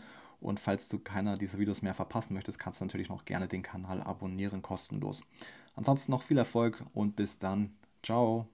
Und falls du keiner dieser Videos mehr verpassen möchtest, kannst du natürlich noch gerne den Kanal abonnieren, kostenlos. Ansonsten noch viel Erfolg und bis dann. Ciao.